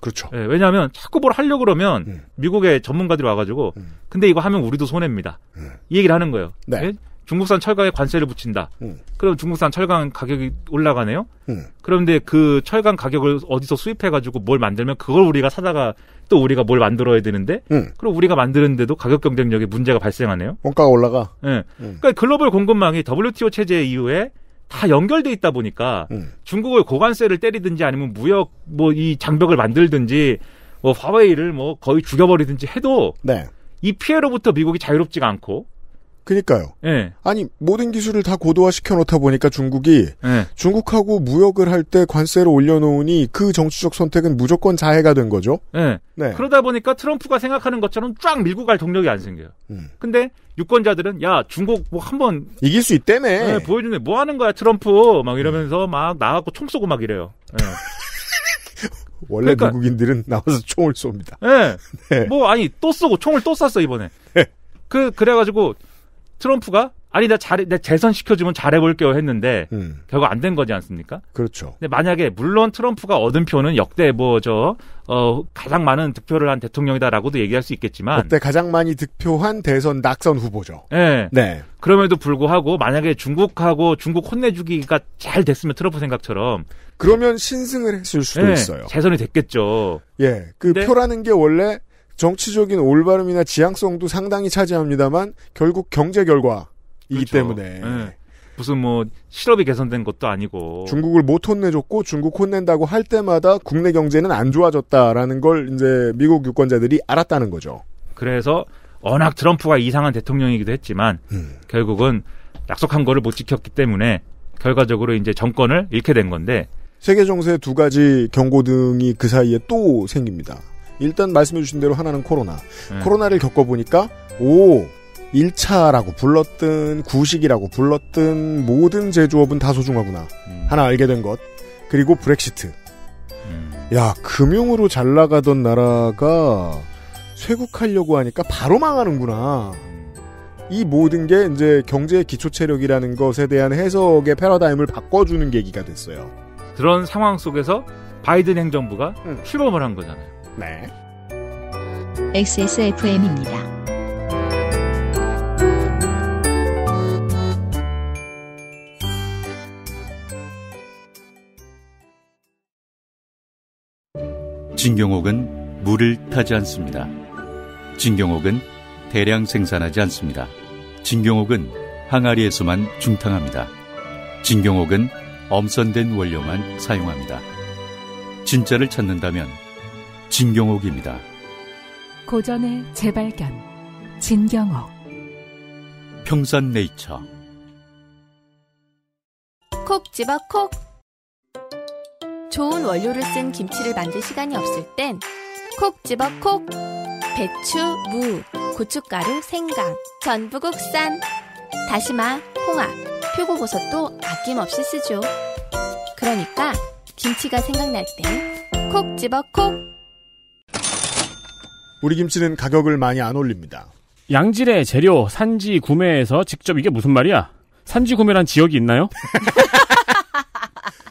그렇죠. 예, 왜냐하면 자꾸 뭘 하려 고 그러면 음. 미국의 전문가들이 와가지고 음. 근데 이거 하면 우리도 손해입니다. 음. 이 얘기를 하는 거예요. 네. 예? 중국산 철강에 관세를 붙인다. 음. 그럼 중국산 철강 가격이 올라가네요. 음. 그런데 그 철강 가격을 어디서 수입해가지고 뭘 만들면 그걸 우리가 사다가 또 우리가 뭘 만들어야 되는데 음. 그럼 우리가 만드는데도 가격 경쟁력에 문제가 발생하네요. 원가가 올라가. 예. 네. 그러니까 글로벌 공급망이 WTO 체제 이후에 다 연결돼 있다 보니까 음. 중국을 고관세를 때리든지 아니면 무역 뭐 이 장벽을 만들든지 뭐 화웨이를 뭐 거의 죽여버리든지 해도 네. 이 피해로부터 미국이 자유롭지가 않고 그니까요. 예. 아니 모든 기술을 다 고도화 시켜놓다 보니까 중국이 예. 중국하고 무역을 할 때 관세를 올려놓으니 그 정치적 선택은 무조건 자해가 된 거죠. 예. 네. 그러다 보니까 트럼프가 생각하는 것처럼 쫙 밀고 갈 동력이 안 생겨요. 음. 근데 유권자들은 야 중국 뭐 한번 이길 수있다매 예, 보여주네 뭐 하는 거야 트럼프 막 이러면서 음. 막 나가고 총 쏘고 막 이래요. 예. 원래 그러니까, 미국인들은 나와서 총을 쏩니다. 예. 네. 뭐 아니 또 쏘고 총을 또 쐈어 이번에. 네. 그 그래가지고 트럼프가 아니 나 잘, 해내 재선 시켜주면 잘해볼게요 했는데 음. 결국 안 된 거지 않습니까? 그렇죠. 근데 만약에 물론 트럼프가 얻은 표는 역대 뭐저 어, 가장 많은 득표를 한 대통령이다라고도 얘기할 수 있겠지만 역대 가장 많이 득표한 대선 낙선 후보죠. 네. 네. 그럼에도 불구하고 만약에 중국하고 중국 혼내주기가 잘 됐으면 트럼프 생각처럼 그러면 신승을 했을 수도 네. 있어요. 재선이 됐겠죠. 예, 그 표라는 게 원래 정치적인 올바름이나 지향성도 상당히 차지합니다만 결국 경제 결과이기 그렇죠. 때문에 네. 무슨 뭐 실업이 개선된 것도 아니고 중국을 못 혼내줬고 중국 혼낸다고 할 때마다 국내 경제는 안 좋아졌다라는 걸 이제 미국 유권자들이 알았다는 거죠. 그래서 워낙 트럼프가 이상한 대통령이기도 했지만 음. 결국은 약속한 거를 못 지켰기 때문에 결과적으로 이제 정권을 잃게 된 건데 세계 정세 두 가지 경고등이 그 사이에 또 생깁니다. 일단 말씀해주신 대로 하나는 코로나. 음. 코로나를 겪어보니까 오 1차라고 불렀든 구식이라고 불렀든 모든 제조업은 다 소중하구나. 음. 하나 알게 된 것. 그리고 브렉시트. 음. 야 금융으로 잘 나가던 나라가 쇄국하려고 하니까 바로 망하는구나. 음. 이 모든 게 이제 경제 기초 체력이라는 것에 대한 해석의 패러다임을 바꿔주는 계기가 됐어요. 그런 상황 속에서 바이든 행정부가 응. 출범을 한 거잖아요. 네. XSFM입니다. 진경옥은 물을 타지 않습니다. 진경옥은 대량 생산하지 않습니다. 진경옥은 항아리에서만 중탕합니다. 진경옥은 엄선된 원료만 사용합니다. 진짜를 찾는다면 진경옥입니다. 고전의 재발견 진경옥 평산네이처 콕 집어 콕 좋은 원료를 쓴 김치를 만들 시간이 없을 땐 콕 집어 콕 배추, 무, 고춧가루, 생강, 전부 국산 다시마, 홍합, 표고버섯도 아낌없이 쓰죠. 그러니까 김치가 생각날 땐콕 집어 콕 우리 김치는 가격을 많이 안 올립니다. 양질의 재료 산지 구매에서 직접 이게 무슨 말이야? 산지 구매란 지역이 있나요?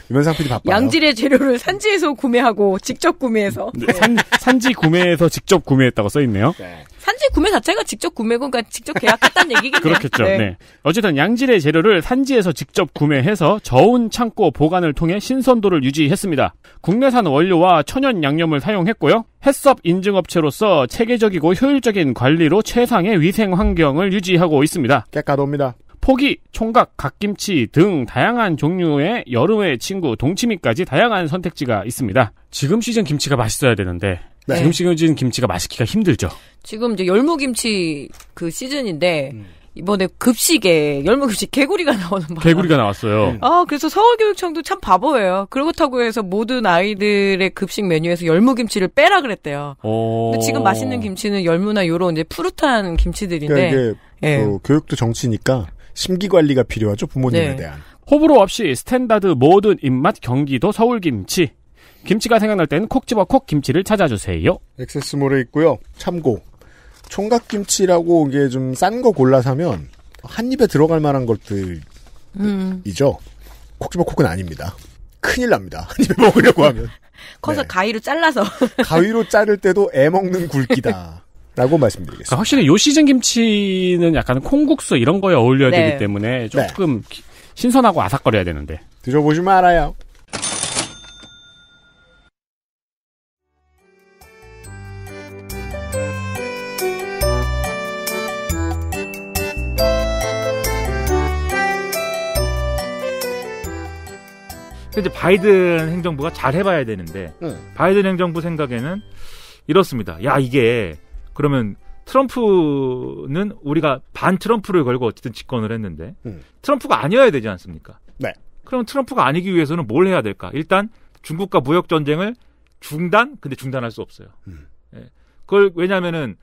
유면상 PD 바빠요. 양질의 재료를 산지에서 구매하고 직접 구매해서. 네. 산, 네. 산지 구매해서 직접 구매했다고 써있네요. 네. 산지 구매 자체가 직접 구매고, 그러니까 직접 계약했다는 얘기겠네요. 그렇겠죠. 네. 네. 어쨌든 양질의 재료를 산지에서 직접 구매해서 저온 창고 보관을 통해 신선도를 유지했습니다. 국내산 원료와 천연 양념을 사용했고요. 햇섭 인증업체로서 체계적이고 효율적인 관리로 최상의 위생 환경을 유지하고 있습니다. 깨끗합니다. 포기, 총각, 갓김치 등 다양한 종류의 여름의 친구, 동치미까지 다양한 선택지가 있습니다. 지금 시즌 김치가 맛있어야 되는데 네. 지금 시즌 김치가 맛있기가 힘들죠. 지금 이제 열무김치 그 시즌인데 음. 이번에 급식에 열무급식 개구리가 나오는 바람. 개구리가 나왔어요. 음. 아 그래서 서울교육청도 참 바보예요. 그렇다고 해서 모든 아이들의 급식 메뉴에서 열무김치를 빼라 그랬대요. 어... 근데 지금 맛있는 김치는 열무나 요런 이제 푸릇한 김치들인데. 그러니까 이게 예. 어, 교육도 정치니까 심기 관리가 필요하죠 부모님에 네. 대한. 호불호 없이 스탠다드 모든 입맛 경기도 서울 김치. 김치가 생각날 땐 콕 집어 콕 김치를 찾아주세요. 액세스몰에 있고요. 참고 총각 김치라고 이게 좀 싼 거 골라 사면 한 입에 들어갈 만한 것들이죠. 음. 콕 집어 콕은 아닙니다. 큰일 납니다. 한 입에 먹으려고 하면. 커서 네. 가위로 잘라서. 가위로 자를 때도 애 먹는 굵기다. 라고 말씀드리겠습니다. 그러니까 확실히 요 시즌 김치는 약간 콩국수 이런 거에 어울려야 네. 되기 때문에 네. 조금 네. 신선하고 아삭거려야 되는데. 드셔보시면 알아요. 이제 바이든 행정부가 잘 해봐야 되는데 응. 네. 바이든 행정부 생각에는 이렇습니다. 야 이게 그러면 트럼프는 우리가 반 트럼프를 걸고 어쨌든 집권을 했는데 음. 트럼프가 아니어야 되지 않습니까? 네. 그럼 트럼프가 아니기 위해서는 뭘 해야 될까? 일단 중국과 무역 전쟁을 중단 근데 중단할 수 없어요. 음. 예. 그걸 왜냐면은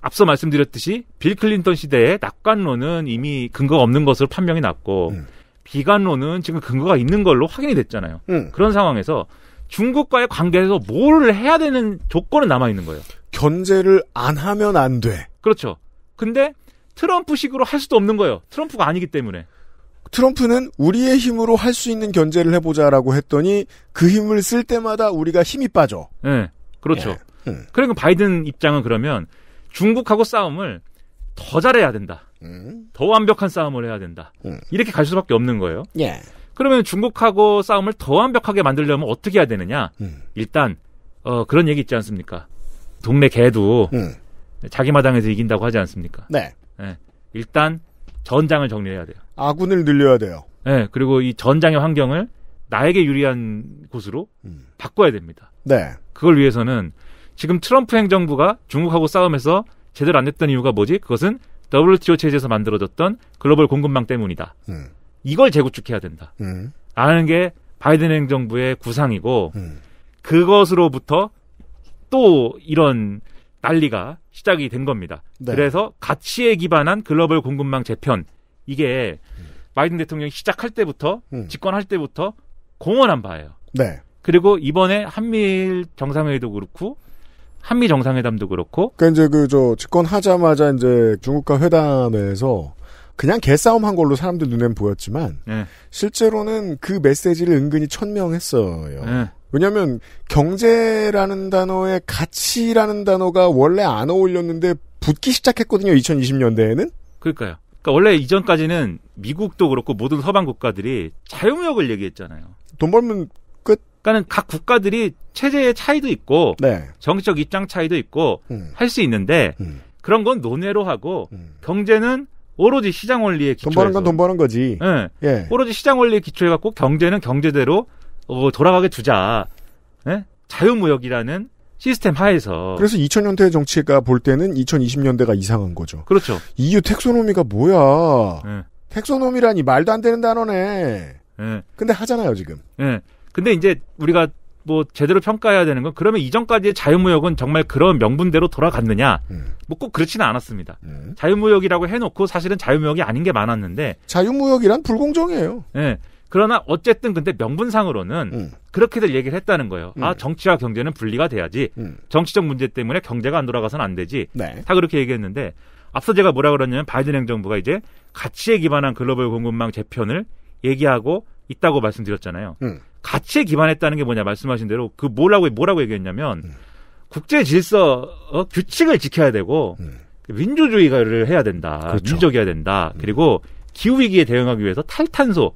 앞서 말씀드렸듯이 빌 클린턴 시대의 낙관론은 이미 근거가 없는 것으로 판명이 났고 음. 비관론은 지금 근거가 있는 걸로 확인이 됐잖아요. 음. 그런 상황에서 중국과의 관계에서 뭘 해야 되는 조건은 남아 있는 거예요. 견제를 안 하면 안 돼. 그렇죠. 근데 트럼프식으로 할 수도 없는 거예요. 트럼프가 아니기 때문에. 트럼프는 우리의 힘으로 할 수 있는 견제를 해보자라고 했더니 그 힘을 쓸 때마다 우리가 힘이 빠져. 예. 네, 그렇죠. 예. 음. 그러니까 바이든 입장은 그러면 중국하고 싸움을 더 잘해야 된다. 음. 더 완벽한 싸움을 해야 된다. 음. 이렇게 갈 수밖에 없는 거예요. 예. 그러면 중국하고 싸움을 더 완벽하게 만들려면 어떻게 해야 되느냐? 음. 일단 어, 그런 얘기 있지 않습니까? 동네 개도 음. 자기 마당에서 이긴다고 하지 않습니까? 네. 네. 일단 전장을 정리해야 돼요. 아군을 늘려야 돼요. 네. 그리고 이 전장의 환경을 나에게 유리한 곳으로 음. 바꿔야 됩니다. 네. 그걸 위해서는 지금 트럼프 행정부가 중국하고 싸움에서 제대로 안 됐던 이유가 뭐지? 그것은 WTO 체제에서 만들어졌던 글로벌 공급망 때문이다. 음. 이걸 재구축해야 된다. 음. 아는 게 바이든 행정부의 구상이고 음. 그것으로부터 또 이런 난리가 시작이 된 겁니다. 네. 그래서 가치에 기반한 글로벌 공급망 재편 이게 바이든 대통령이 시작할 때부터 음. 집권할 때부터 공언한 바예요. 네. 그리고 이번에 한미일 정상회의도 그렇고 한미 정상회담도 그렇고 그러니까 이제 그저 집권하자마자 이제 중국과 회담에서 그냥 개싸움 한 걸로 사람들 눈엔 보였지만 네. 실제로는 그 메시지를 은근히 천명했어요. 네. 왜냐하면 경제라는 단어에 가치라는 단어가 원래 안 어울렸는데 붙기 시작했거든요. 2020년대에는. 그러니까요. 그러니까 원래 이전까지는 미국도 그렇고 모든 서방 국가들이 자유무역을 얘기했잖아요. 돈 벌면 끝. 그러니까는 각 국가들이 체제의 차이도 있고 네. 정치적 입장 차이도 있고 음. 할수 있는데 음. 그런 건 논외로 하고 음. 경제는 오로지 시장 원리에 기초해서 돈 버는 건 돈 버는 거지. 네. 예. 오로지 시장 원리에 기초해 갖고 경제는 경제대로 어, 돌아가게 두자. 네? 자유무역이라는 시스템 하에서. 그래서 2000년대 정치가 볼 때는 2020년대가 이상한 거죠. 그렇죠. EU 텍소노미가 뭐야. 네. 텍소노미라니 말도 안 되는 단어네. 네. 근데 하잖아요, 지금. 네. 근데 이제 우리가 뭐 제대로 평가해야 되는 건 그러면 이전까지의 자유무역은 정말 그런 명분대로 돌아갔느냐? 음. 뭐꼭 그렇지는 않았습니다. 음. 자유무역이라고 해놓고 사실은 자유무역이 아닌 게 많았는데 자유무역이란 불공정이에요. 네. 그러나 어쨌든 근데 명분상으로는 음. 그렇게들 얘기를 했다는 거예요. 아, 음. 아 정치와 경제는 분리가 돼야지. 음. 정치적 문제 때문에 경제가 안돌아가서는안 되지. 네. 다 그렇게 얘기했는데 앞서 제가 뭐라 그러냐면 바이든 행정부가 이제 가치에 기반한 글로벌 공급망 재편을 얘기하고 있다고 말씀드렸잖아요. 음. 가치에 기반했다는 게 뭐냐 말씀하신 대로 그 뭐라고 뭐라고 얘기했냐면 음. 국제 질서 어, 규칙을 지켜야 되고 음. 민주주의를 해야 된다. 그렇죠. 민족이어야 된다. 그리고 기후 위기에 대응하기 위해서 탈탄소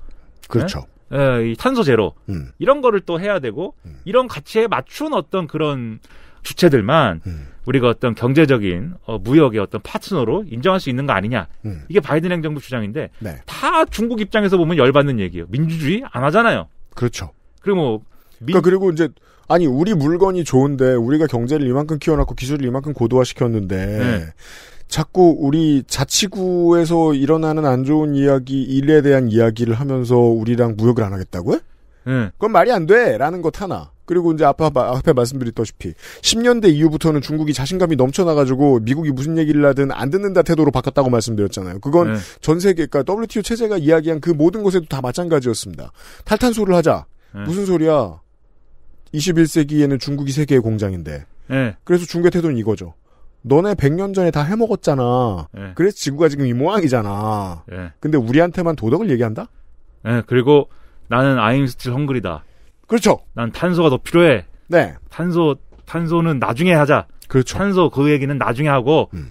그렇죠. 네? 어, 이 탄소 제로 음. 이런 거를 또 해야 되고 음. 이런 가치에 맞춘 어떤 그런 주체들만 음. 우리가 어떤 경제적인 어, 무역의 어떤 파트너로 인정할 수 있는 거 아니냐 음. 이게 바이든 행정부 주장인데 네. 다 중국 입장에서 보면 열받는 얘기예요 민주주의 안 하잖아요 그렇죠 그리고 뭐 민... 그러니까 그리고 이제 아니 우리 물건이 좋은데 우리가 경제를 이만큼 키워놨고 기술을 이만큼 고도화시켰는데 네. 자꾸 우리 자치구에서 일어나는 안 좋은 이야기, 일에 대한 이야기를 하면서 우리랑 무역을 안 하겠다고요? 응. 예. 그건 말이 안 돼! 라는 것 하나. 그리고 이제 앞에, 앞에 말씀드렸다시피 10년대 이후부터는 중국이 자신감이 넘쳐나가지고 미국이 무슨 얘기를 하든 안 듣는다 태도로 바꿨다고 말씀드렸잖아요. 그건 네. 전 세계, 그러니까 WTO 체제가 이야기한 그 모든 것에도 다 마찬가지였습니다. 탈탄소를 하자. 네. 무슨 소리야? 21세기에는 중국이 세계의 공장인데. 네. 그래서 중국의 태도는 이거죠. 너네 100년 전에 다 해먹었잖아. 예. 그래서 지구가 지금 이 모양이잖아. 예. 근데 우리한테만 도덕을 얘기한다? 예, 그리고 나는 아임 스틸 헝그리다. 그렇죠. 난 탄소가 더 필요해. 네. 탄소, 탄소는 나중에 하자. 그렇죠. 탄소 그 얘기는 나중에 하고. 음.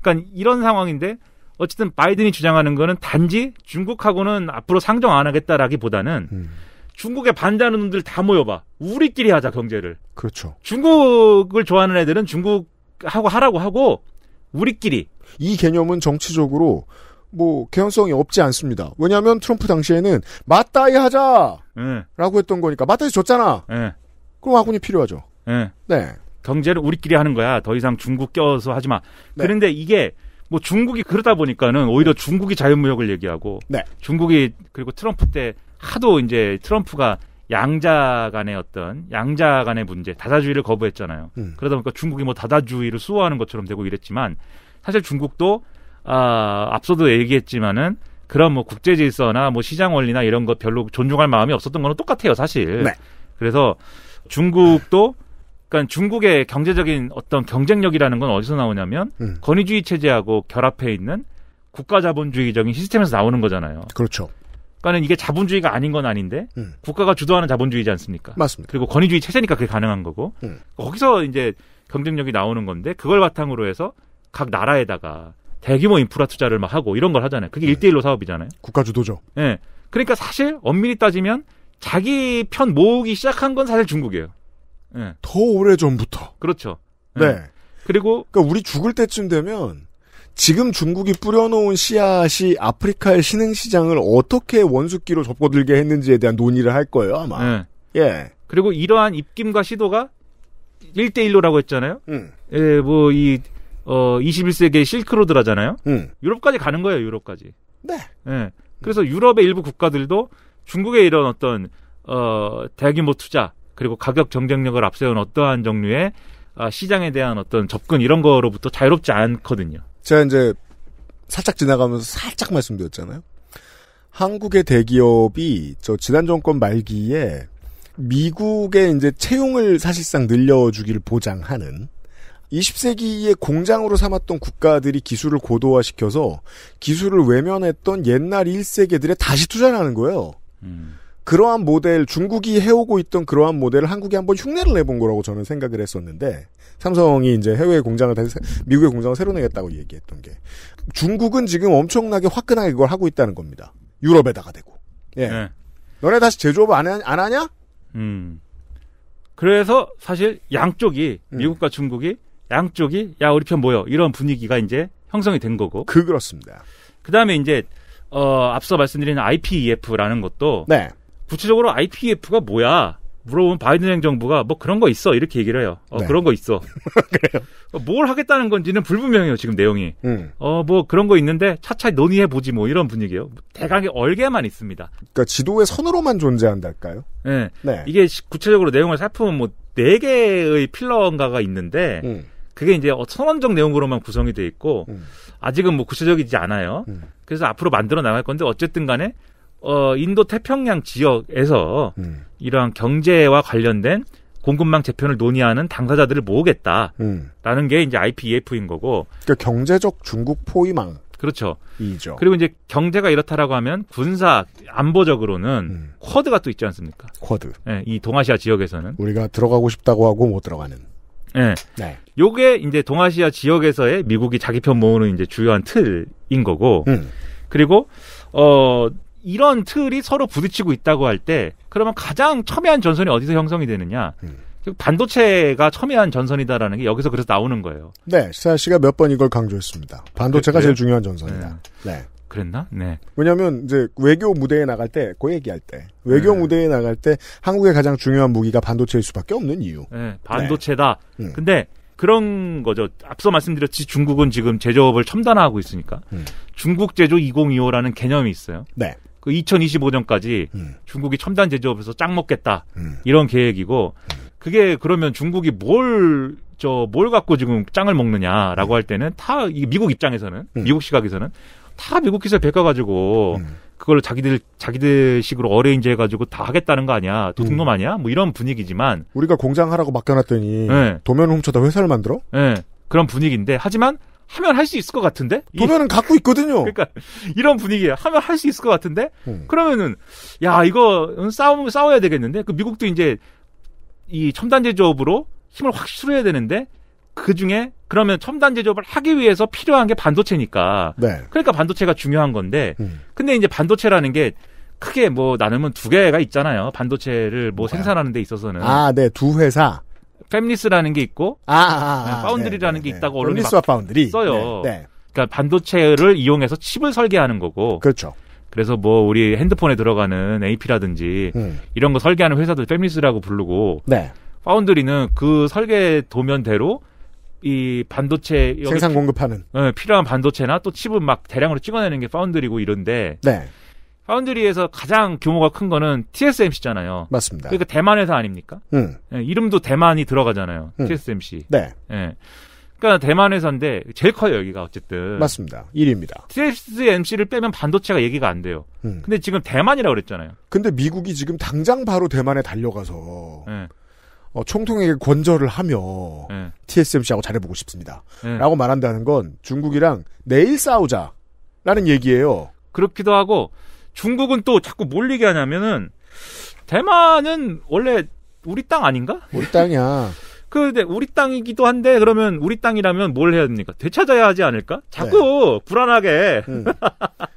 그러니까 이런 상황인데 어쨌든 바이든이 주장하는 거는 단지 중국하고는 앞으로 상정 안 하겠다라기보다는 음. 중국에 반대하는 놈들 다 모여봐. 우리끼리 하자 경제를. 그렇죠. 중국을 좋아하는 애들은 중국 하고 하라고 하고 우리끼리 이 개념은 정치적으로 뭐 개연성이 없지 않습니다. 왜냐하면 트럼프 당시에는 맞다이 하자라고 예. 응. 했던 거니까 맞다이 줬잖아. 응. 예. 그럼 아군이 필요하죠. 응. 예. 네. 경제를 우리끼리 하는 거야. 더 이상 중국 껴서 하지 마. 네. 그런데 이게 뭐 중국이 그러다 보니까는 오히려 중국이 자유무역을 얘기하고 네. 중국이 그리고 트럼프 때 하도 이제 트럼프가 양자 간의 어떤 양자 간의 문제, 다자주의를 거부했잖아요. 음. 그러다 보니까 중국이 뭐 다자주의를 수호하는 것처럼 되고 이랬지만 사실 중국도 아, 앞서도 얘기했지만은 그런 뭐 국제 질서나 뭐 시장 원리나 이런 거 별로 존중할 마음이 없었던 거는 똑같아요, 사실. 네. 그래서 중국도 그니까 중국의 경제적인 어떤 경쟁력이라는 건 어디서 나오냐면 음. 권위주의 체제하고 결합해 있는 국가 자본주의적인 시스템에서 나오는 거잖아요. 그렇죠. 그러니까는 이게 자본주의가 아닌 건 아닌데 음. 국가가 주도하는 자본주의지 않습니까? 맞습니다. 그리고 권위주의 체제니까 그게 가능한 거고 음. 거기서 이제 경쟁력이 나오는 건데 그걸 바탕으로 해서 각 나라에다가 대규모 인프라 투자를 막 하고 이런 걸 하잖아요. 그게 네. 일대일로 음. 사업이잖아요. 국가 주도죠. 예. 네. 그러니까 사실 엄밀히 따지면 자기 편 모으기 시작한 건 사실 중국이에요. 예. 네. 더 오래 전부터. 그렇죠. 네. 네. 그리고 그러니까 우리 죽을 때쯤 되면 지금 중국이 뿌려놓은 씨앗이 아프리카의 신흥시장을 어떻게 원숙기로 접고들게 했는지에 대한 논의를 할 거예요, 아마. 네. 예. 그리고 이러한 입김과 시도가 1대1로라고 했잖아요. 음. 예, 뭐, 이, 어, 21세기 의 실크로드라잖아요. 음. 유럽까지 가는 거예요, 유럽까지. 네. 예. 그래서 유럽의 일부 국가들도 중국의 이런 어떤, 어, 대규모 투자, 그리고 가격 경쟁력을 앞세운 어떠한 종류의 아, 시장에 대한 어떤 접근 이런 거로부터 자유롭지 않거든요. 제가 이제 살짝 지나가면서 살짝 말씀드렸잖아요. 한국의 대기업이 저 지난 정권 말기에 미국의 이제 채용을 사실상 늘려주기를 보장하는 20세기의 공장으로 삼았던 국가들이 기술을 고도화시켜서 기술을 외면했던 옛날 1세계들에 다시 투자를 하는 거예요. 음. 그러한 모델 중국이 해오고 있던 그러한 모델을 한국에 한번 흉내를 내본 거라고 저는 생각을 했었는데 삼성이 이제 해외 공장을 다시 미국의 공장을 새로 내겠다고 얘기했던 게 중국은 지금 엄청나게 화끈하게 그걸 하고 있다는 겁니다. 유럽에다가 대고. 예. 네. 너네 다시 제조업 안, 하, 안 하냐? 음. 그래서 사실 양쪽이 음. 미국과 중국이 양쪽이 야 우리 편 모여 이런 분위기가 이제 형성이 된 거고. 그 그렇습니다. 그다음에 이제 어 앞서 말씀드린 IPEF라는 것도 네. 구체적으로 IPF가 뭐야? 물어보면 바이든 행정부가 뭐 그런 거 있어 이렇게 얘기를 해요. 어, 네. 그런 거 있어. 그래요? 어, 뭘 하겠다는 건지는 불분명해요 지금 내용이. 음. 어뭐 그런 거 있는데 차차 논의해 보지 뭐 이런 분위기예요. 대강의 얼개만 있습니다. 그러니까 지도의 선으로만 존재한달까요? 네. 네. 이게 구체적으로 내용을 살펴보면 뭐 네 개의 필러인가가 있는데 음. 그게 이제 어, 선언적 내용으로만 구성이 돼 있고 음. 아직은 뭐 구체적이지 않아요. 음. 그래서 앞으로 만들어 나갈 건데 어쨌든 간에 어, 인도 태평양 지역에서 음. 이러한 경제와 관련된 공급망 재편을 논의하는 당사자들을 모으겠다라는 음. 게 이제 IPEF인 거고. 그러니까 경제적 중국 포위망. 그렇죠. 이죠. 그리고 이제 경제가 이렇다라고 하면 군사 안보적으로는 음. 쿼드가 또 있지 않습니까? 쿼드. 예, 이 동아시아 지역에서는 우리가 들어가고 싶다고 하고 못 들어가는. 예. 네. 요게 이제 동아시아 지역에서의 미국이 자기 편 모으는 이제 주요한 틀인 거고. 음. 그리고 어 이런 틀이 서로 부딪치고 있다고 할 때 그러면 가장 첨예한 전선이 어디서 형성이 되느냐? 음. 반도체가 첨예한 전선이다라는 게 여기서 그래서 나오는 거예요. 네, 시사 씨가 몇 번 이걸 강조했습니다. 반도체가 그, 제일 중요한 전선이다. 네. 네. 그랬나? 네. 왜냐하면 이제 외교 무대에 나갈 때, 그 얘기할 때, 외교 네. 무대에 나갈 때 한국의 가장 중요한 무기가 반도체일 수밖에 없는 이유. 네, 네. 반도체다. 네. 음. 근데 그런 거죠. 앞서 말씀드렸지 중국은 지금 제조업을 첨단화하고 있으니까 음. 중국 제조 2025라는 개념이 있어요. 네. 그 2025년까지 음. 중국이 첨단 제조업에서 짱 먹겠다 음. 이런 계획이고 음. 그게 그러면 중국이 뭘 저 뭘 갖고 지금 짱을 먹느냐라고 할 때는 다 미국 입장에서는 음. 미국 시각에서는 다 미국 기술 베껴 가지고 음. 그걸 자기들 자기들식으로 어레인지 해가지고 다 하겠다는 거 아니야? 도둑놈 아니야? 뭐 이런 분위기지만 우리가 공장 하라고 맡겨놨더니 네. 도면 훔쳐다 회사를 만들어? 네. 그런 분위기인데 하지만 하면 할 수 있을 것 같은데? 도면은 갖고 있거든요. 그러니까 이런 분위기야. 하면 할 수 있을 것 같은데? 음. 그러면은 야 이거 싸움 싸워야 되겠는데? 그 미국도 이제 이 첨단 제조업으로 힘을 확실해야 되는데 그 중에 그러면 첨단 제조업을 하기 위해서 필요한 게 반도체니까. 네. 그러니까 반도체가 중요한 건데. 음. 근데 이제 반도체라는 게 크게 뭐 나누면 두 개가 있잖아요. 반도체를 뭐 생산하는 데 있어서는. 아, 네. 두 회사. 페미니스라는게 있고 아, 아, 아 파운드리라는 네, 네, 네, 게 있다고 언론이 막 파운드리. 써요. 그러니까 반도체를 이용해서 칩을 설계하는 거고. 그렇죠. 그래서 뭐 우리 핸드폰에 들어가는 AP라든지 음. 이런 거 설계하는 회사들 페미니스라고 부르고 네. 파운드리는 그 설계 도면대로 이 반도체 생산 공급하는 네, 필요한 반도체나 또 칩은 막 대량으로 찍어내는 게 파운드리고 이런데 네. 파운드리에서 가장 규모가 큰 거는 TSMC잖아요. 맞습니다. 그러니까 대만 회사 아닙니까? 음. 예, 이름도 대만이 들어가잖아요. 음. TSMC. 네. 예. 그러니까 대만 회사인데 제일 커요 여기가 어쨌든. 맞습니다. 1위입니다. TSMC를 빼면 반도체가 얘기가 안 돼요. 음. 근데 지금 대만이라고 그랬잖아요. 근데 미국이 지금 당장 바로 대만에 달려가서 예. 어, 총통에게 권절을 하며 네. 예. TSMC하고 잘해보고 싶습니다. 네. 라고 말한다는 건 중국이랑 내일 싸우자라는 얘기예요. 그렇기도 하고 중국은 또 자꾸 몰리게 하냐면은 대만은 원래 우리 땅 아닌가? 우리 땅이야. 그, 근 우리 땅이기도 한데 그러면 우리 땅이라면 뭘 해야 됩니까? 되찾아야 하지 않을까? 자꾸 네. 불안하게 응.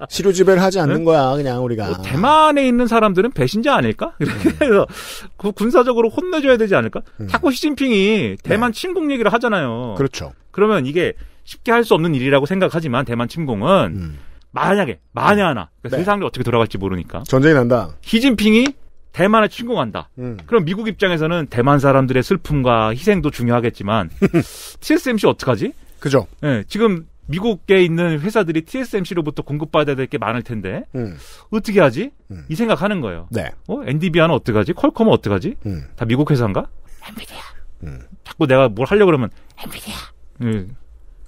시료 지배를 하지 않는 응? 거야 그냥 우리가 뭐, 대만에 있는 사람들은 배신자 아닐까? 이렇게 음. 해서 그 군사적으로 혼내줘야 되지 않을까? 응. 음. 자꾸 시진핑이 대만 네. 침공 얘기를 하잖아요. 그렇죠. 그러면 이게 쉽게 할 수 없는 일이라고 생각하지만 대만 침공은 음. 만약에 만에 음. 하나 그러니까 네. 세상이 어떻게 돌아갈지 모르니까 전쟁이 난다. 히진핑이 대만에 침공한다. 음. 그럼 미국 입장에서는 대만 사람들의 슬픔과 희생도 중요하겠지만 TSMC 어떡하지? 그죠? 예, 지금 미국에 있는 회사들이 TSMC로부터 공급받아야 될 게 많을 텐데 음. 어떻게 하지? 음. 이 생각하는 거예요. 네. 어, 엔디비아는 어떡하지? 퀄컴은 어떡하지? 음. 다 미국 회사인가? 엔비디아. 자꾸 내가 뭘 하려 고 그러면 엔비디아. 네.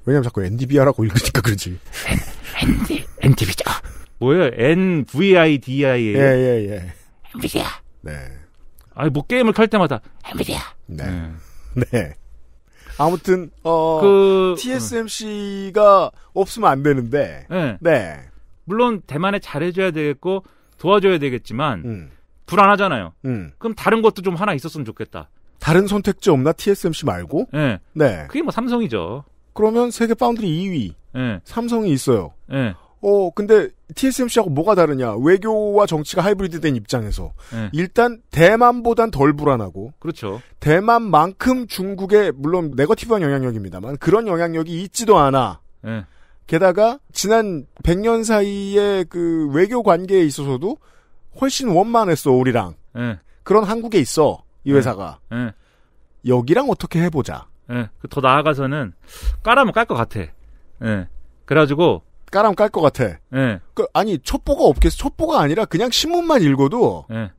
왜냐면 자꾸 NDVR라고 읽으니까 그러지. ND, NDV죠. 뭐예요? NVIDI예요. 예, 예, 예. n v i d 네. 아니, 뭐 게임을 할 때마다 NVIDIA. 네. 네. 네. 아무튼 어 그, TSMC가 음. 없으면 안 되는데. 네. 네. 물론 대만에 잘해줘야 되겠고 도와줘야 되겠지만 음. 불안하잖아요. 음. 그럼 다른 것도 좀 하나 있었으면 좋겠다. 다른 선택지 없나 TSMC 말고? 네. 네. 그게 뭐 삼성이죠. 그러면 세계 파운드리 2위. 네. 예. 삼성이 있어요. 네. 어, 근데 TSMC하고 뭐가 다르냐? 외교와 정치가 하이브리드된 입장에서 네. 일단 대만보단 덜 불안하고 그렇죠. 대만만큼 중국에 물론 네거티브한 영향력입니다만 그런 영향력이 있지도 않아. 네. 게다가 지난 100년 사이에 그 외교 관계에 있어서도 훨씬 원만했어 우리랑. 네. 그런 한국에 있어 이 회사가 여기랑 어떻게 해보자. 예. 그 더 나아가서는 까라면 깔 것 같아. 예. 그래가지고 까라면 깔 것 같아. 예. 그 아니 첩보가 없겠어. 첩보가 아니라 그냥 신문만 읽어도 예.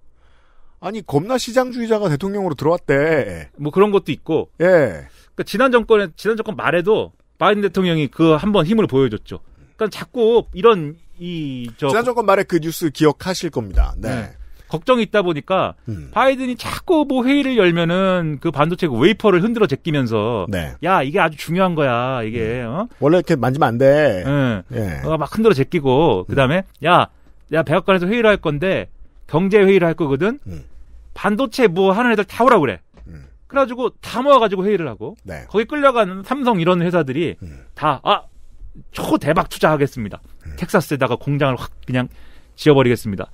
아니 겁나 시장주의자가 대통령으로 들어왔대. 뭐 그런 것도 있고. 예. 그 지난 정권에 지난 정권 말에도 바이든 대통령이 그 한 번 힘을 보여줬죠. 그러니까 자꾸 이런 이 저 지난 정권 말에 그 뉴스 기억하실 겁니다. 네. 예. 걱정이 있다 보니까 음. 바이든이 자꾸 뭐 회의를 열면은 그 반도체 웨이퍼를 흔들어 제끼면서 네. 야 이게 아주 중요한 거야 이게 음. 어? 원래 이렇게 만지면 안돼 응. 예. 어, 막 흔들어 제끼고 그 다음에 야야 음. 야, 백악관에서 회의를 할 건데 경제 회의를 할 거거든 음. 반도체 뭐 하는 애들 다 오라 그래 음. 그래가지고 다 모아가지고 회의를 하고 네. 거기 끌려가는 삼성 이런 회사들이 다 아 초대박 투자하겠습니다. 음. 텍사스에다가 공장을 확 그냥 지어버리겠습니다.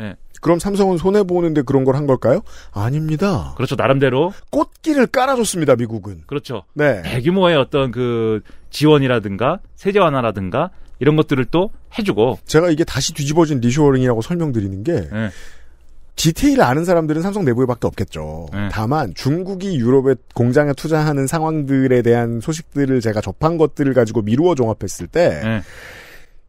예. 그럼 삼성은 손해 보는데 그런 걸 한 걸까요? 아닙니다. 그렇죠. 나름대로 꽃길을 깔아줬습니다. 미국은. 그렇죠. 네. 대규모의 어떤 그 지원이라든가 세제 완화라든가 이런 것들을 또 해주고 제가 이게 다시 뒤집어진 리쇼어링이라고 설명드리는 게 네. 디테일 아는 사람들은 삼성 내부에밖에 없겠죠. 네. 다만 중국이 유럽의 공장에 투자하는 상황들에 대한 소식들을 제가 접한 것들을 가지고 미루어 종합했을 때 네.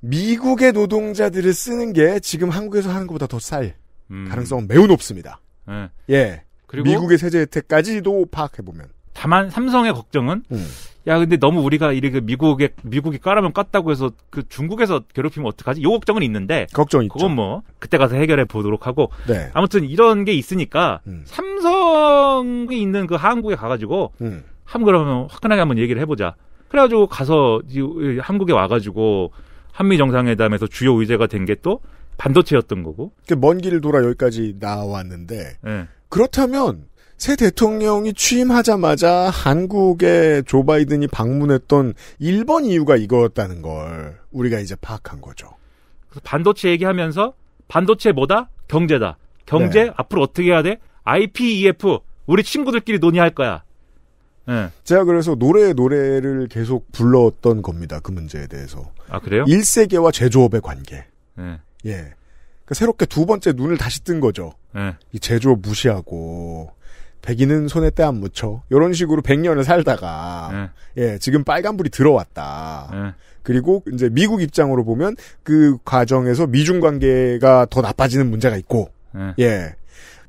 미국의 노동자들을 쓰는 게 지금 한국에서 하는 것보다 더 쌀. 음. 가능성은 매우 높습니다. 네. 예. 그리고 미국의 세제 혜택까지도 파악해 보면. 다만 삼성의 걱정은 음. 야 근데 너무 우리가 이렇게 그 미국에 미국이 깔아면 깠다고 해서 그 중국에서 괴롭히면 어떡하지? 요 걱정은 있는데 걱정 있죠. 그건 뭐 그때 가서 해결해 보도록 하고 네. 아무튼 이런 게 있으니까 음. 삼성이 있는 그 한국에 가가지고 음. 한 그러면 화끈하게 한번 얘기를 해보자. 그래가지고 가서 한국에 와가지고 한미 정상회담에서 주요 의제가 된게또 반도체였던 거고. 그러니까 먼 길을 돌아 여기까지 나왔는데 네. 그렇다면 새 대통령이 취임하자마자 한국에 조 바이든이 방문했던 1번 이유가 이거였다는 걸 우리가 이제 파악한 거죠. 그래서 반도체 얘기하면서 반도체 뭐다? 경제다. 경제 네. 앞으로 어떻게 해야 돼? IPEF 우리 친구들끼리 논의할 거야. 네. 제가 그래서 노래 노래를 계속 불렀던 겁니다. 그 문제에 대해서. 아 그래요? 일세계와 제조업의 관계. 네. 예. 그러니까 새롭게 두 번째 눈을 다시 뜬 거죠. 네. 이 제조 업 무시하고 백인은 손에 때 안 묻혀. 요런 식으로 백년을 살다가 네. 예, 지금 빨간불이 들어왔다. 네. 그리고 이제 미국 입장으로 보면 그 과정에서 미중 관계가 더 나빠지는 문제가 있고 네. 예.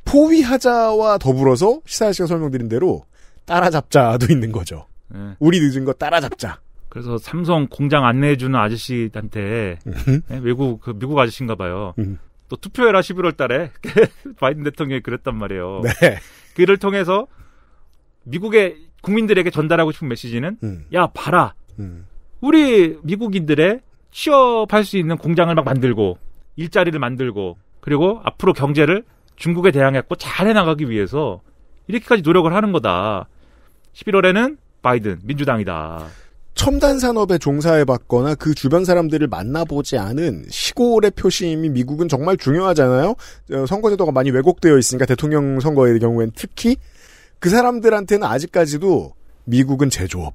포위하자와 더불어서 시사일 씨가 설명드린 대로 따라잡자도 있는 거죠. 우리 늦은 거 따라잡자. 그래서 삼성 공장 안내해주는 아저씨한테 음. 네, 외국 그 미국 아저씨인가 봐요. 음. 또 투표해라 11월 달에 바이든 대통령이 그랬단 말이에요. 네. 그를 통해서 미국의 국민들에게 전달하고 싶은 메시지는 음. 야 봐라 음. 우리 미국인들의 취업할 수 있는 공장을 막 만들고 일자리를 만들고 그리고 앞으로 경제를 중국에 대항했고 잘 해나가기 위해서 이렇게까지 노력을 하는 거다. 11월에는 바이든 민주당이다. 첨단 산업에 종사해봤거나 그 주변 사람들을 만나보지 않은 시골의 표심이 미국은 정말 중요하잖아요. 어, 선거제도가 많이 왜곡되어 있으니까 대통령 선거의 경우엔 특히 그 사람들한테는 아직까지도 미국은 제조업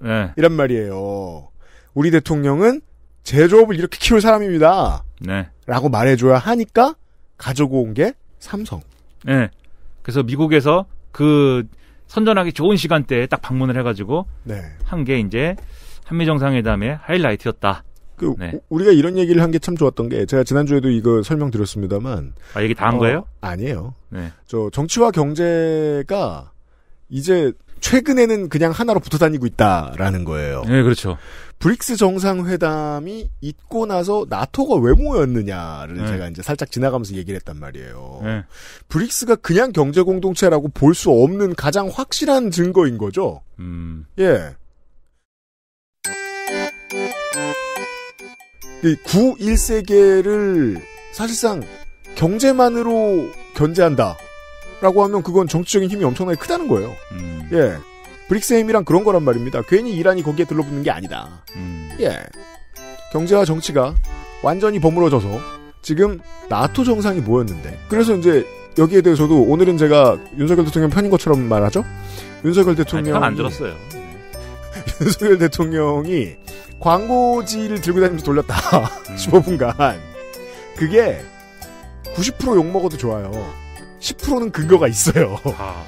네. 이란 말이에요. 우리 대통령은 제조업을 이렇게 키울 사람입니다. 네. 라고 말해줘야 하니까 가져온게 삼성. 네. 그래서 미국에서 그 선전하기 좋은 시간대에 딱 방문을 해가지고 네. 한게 이제 한미 정상회담의 하이라이트였다. 그 네. 우리가 이런 얘기를 한 게 참 좋았던 게 제가 지난주에도 이거 설명드렸습니다만 아 얘기 다 한 거예요? 어, 아니에요. 네. 저 정치와 경제가 이제 최근에는 그냥 하나로 붙어 다니고 있다라는 거예요. 네, 그렇죠. 브릭스 정상회담이 있고 나서 나토가 왜 모였느냐를 네. 제가 이제 살짝 지나가면서 얘기를 했단 말이에요. 네. 브릭스가 그냥 경제 공동체라고 볼 수 없는 가장 확실한 증거인 거죠. 음. 예. 9, 1세계를 사실상 경제만으로 견제한다. 라고 하면 그건 정치적인 힘이 엄청나게 크다는 거예요. 음. 예. 브릭스 힘이랑 그런 거란 말입니다. 괜히 이란이 거기에 들러붙는 게 아니다. 음. 예. 경제와 정치가 완전히 버무러져서 지금 나토 정상이 모였는데 그래서 이제 여기에 대해서도 오늘은 제가 윤석열 대통령 편인 것처럼 말하죠. 윤석열 대통령 안 들었어요. 윤석열 대통령이 광고지를 들고 다니면서 돌렸다. 음. 15분간. 그게 90% 욕먹어도 좋아요. 10%는 근거가 있어요. 아.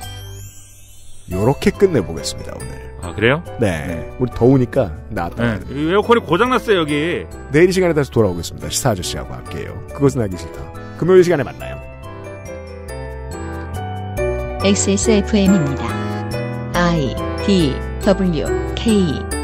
요렇게 끝내보겠습니다, 오늘. 아, 그래요? 네. 네. 우리 더우니까 나왔다. 네. 에어컨이 고장났어요, 여기. 내일 이 시간에 다시 돌아오겠습니다. 시사 아저씨하고 함께해요. 그것은 알기 싫다. 금요일 시간에 만나요. XSFM입니다. I D W K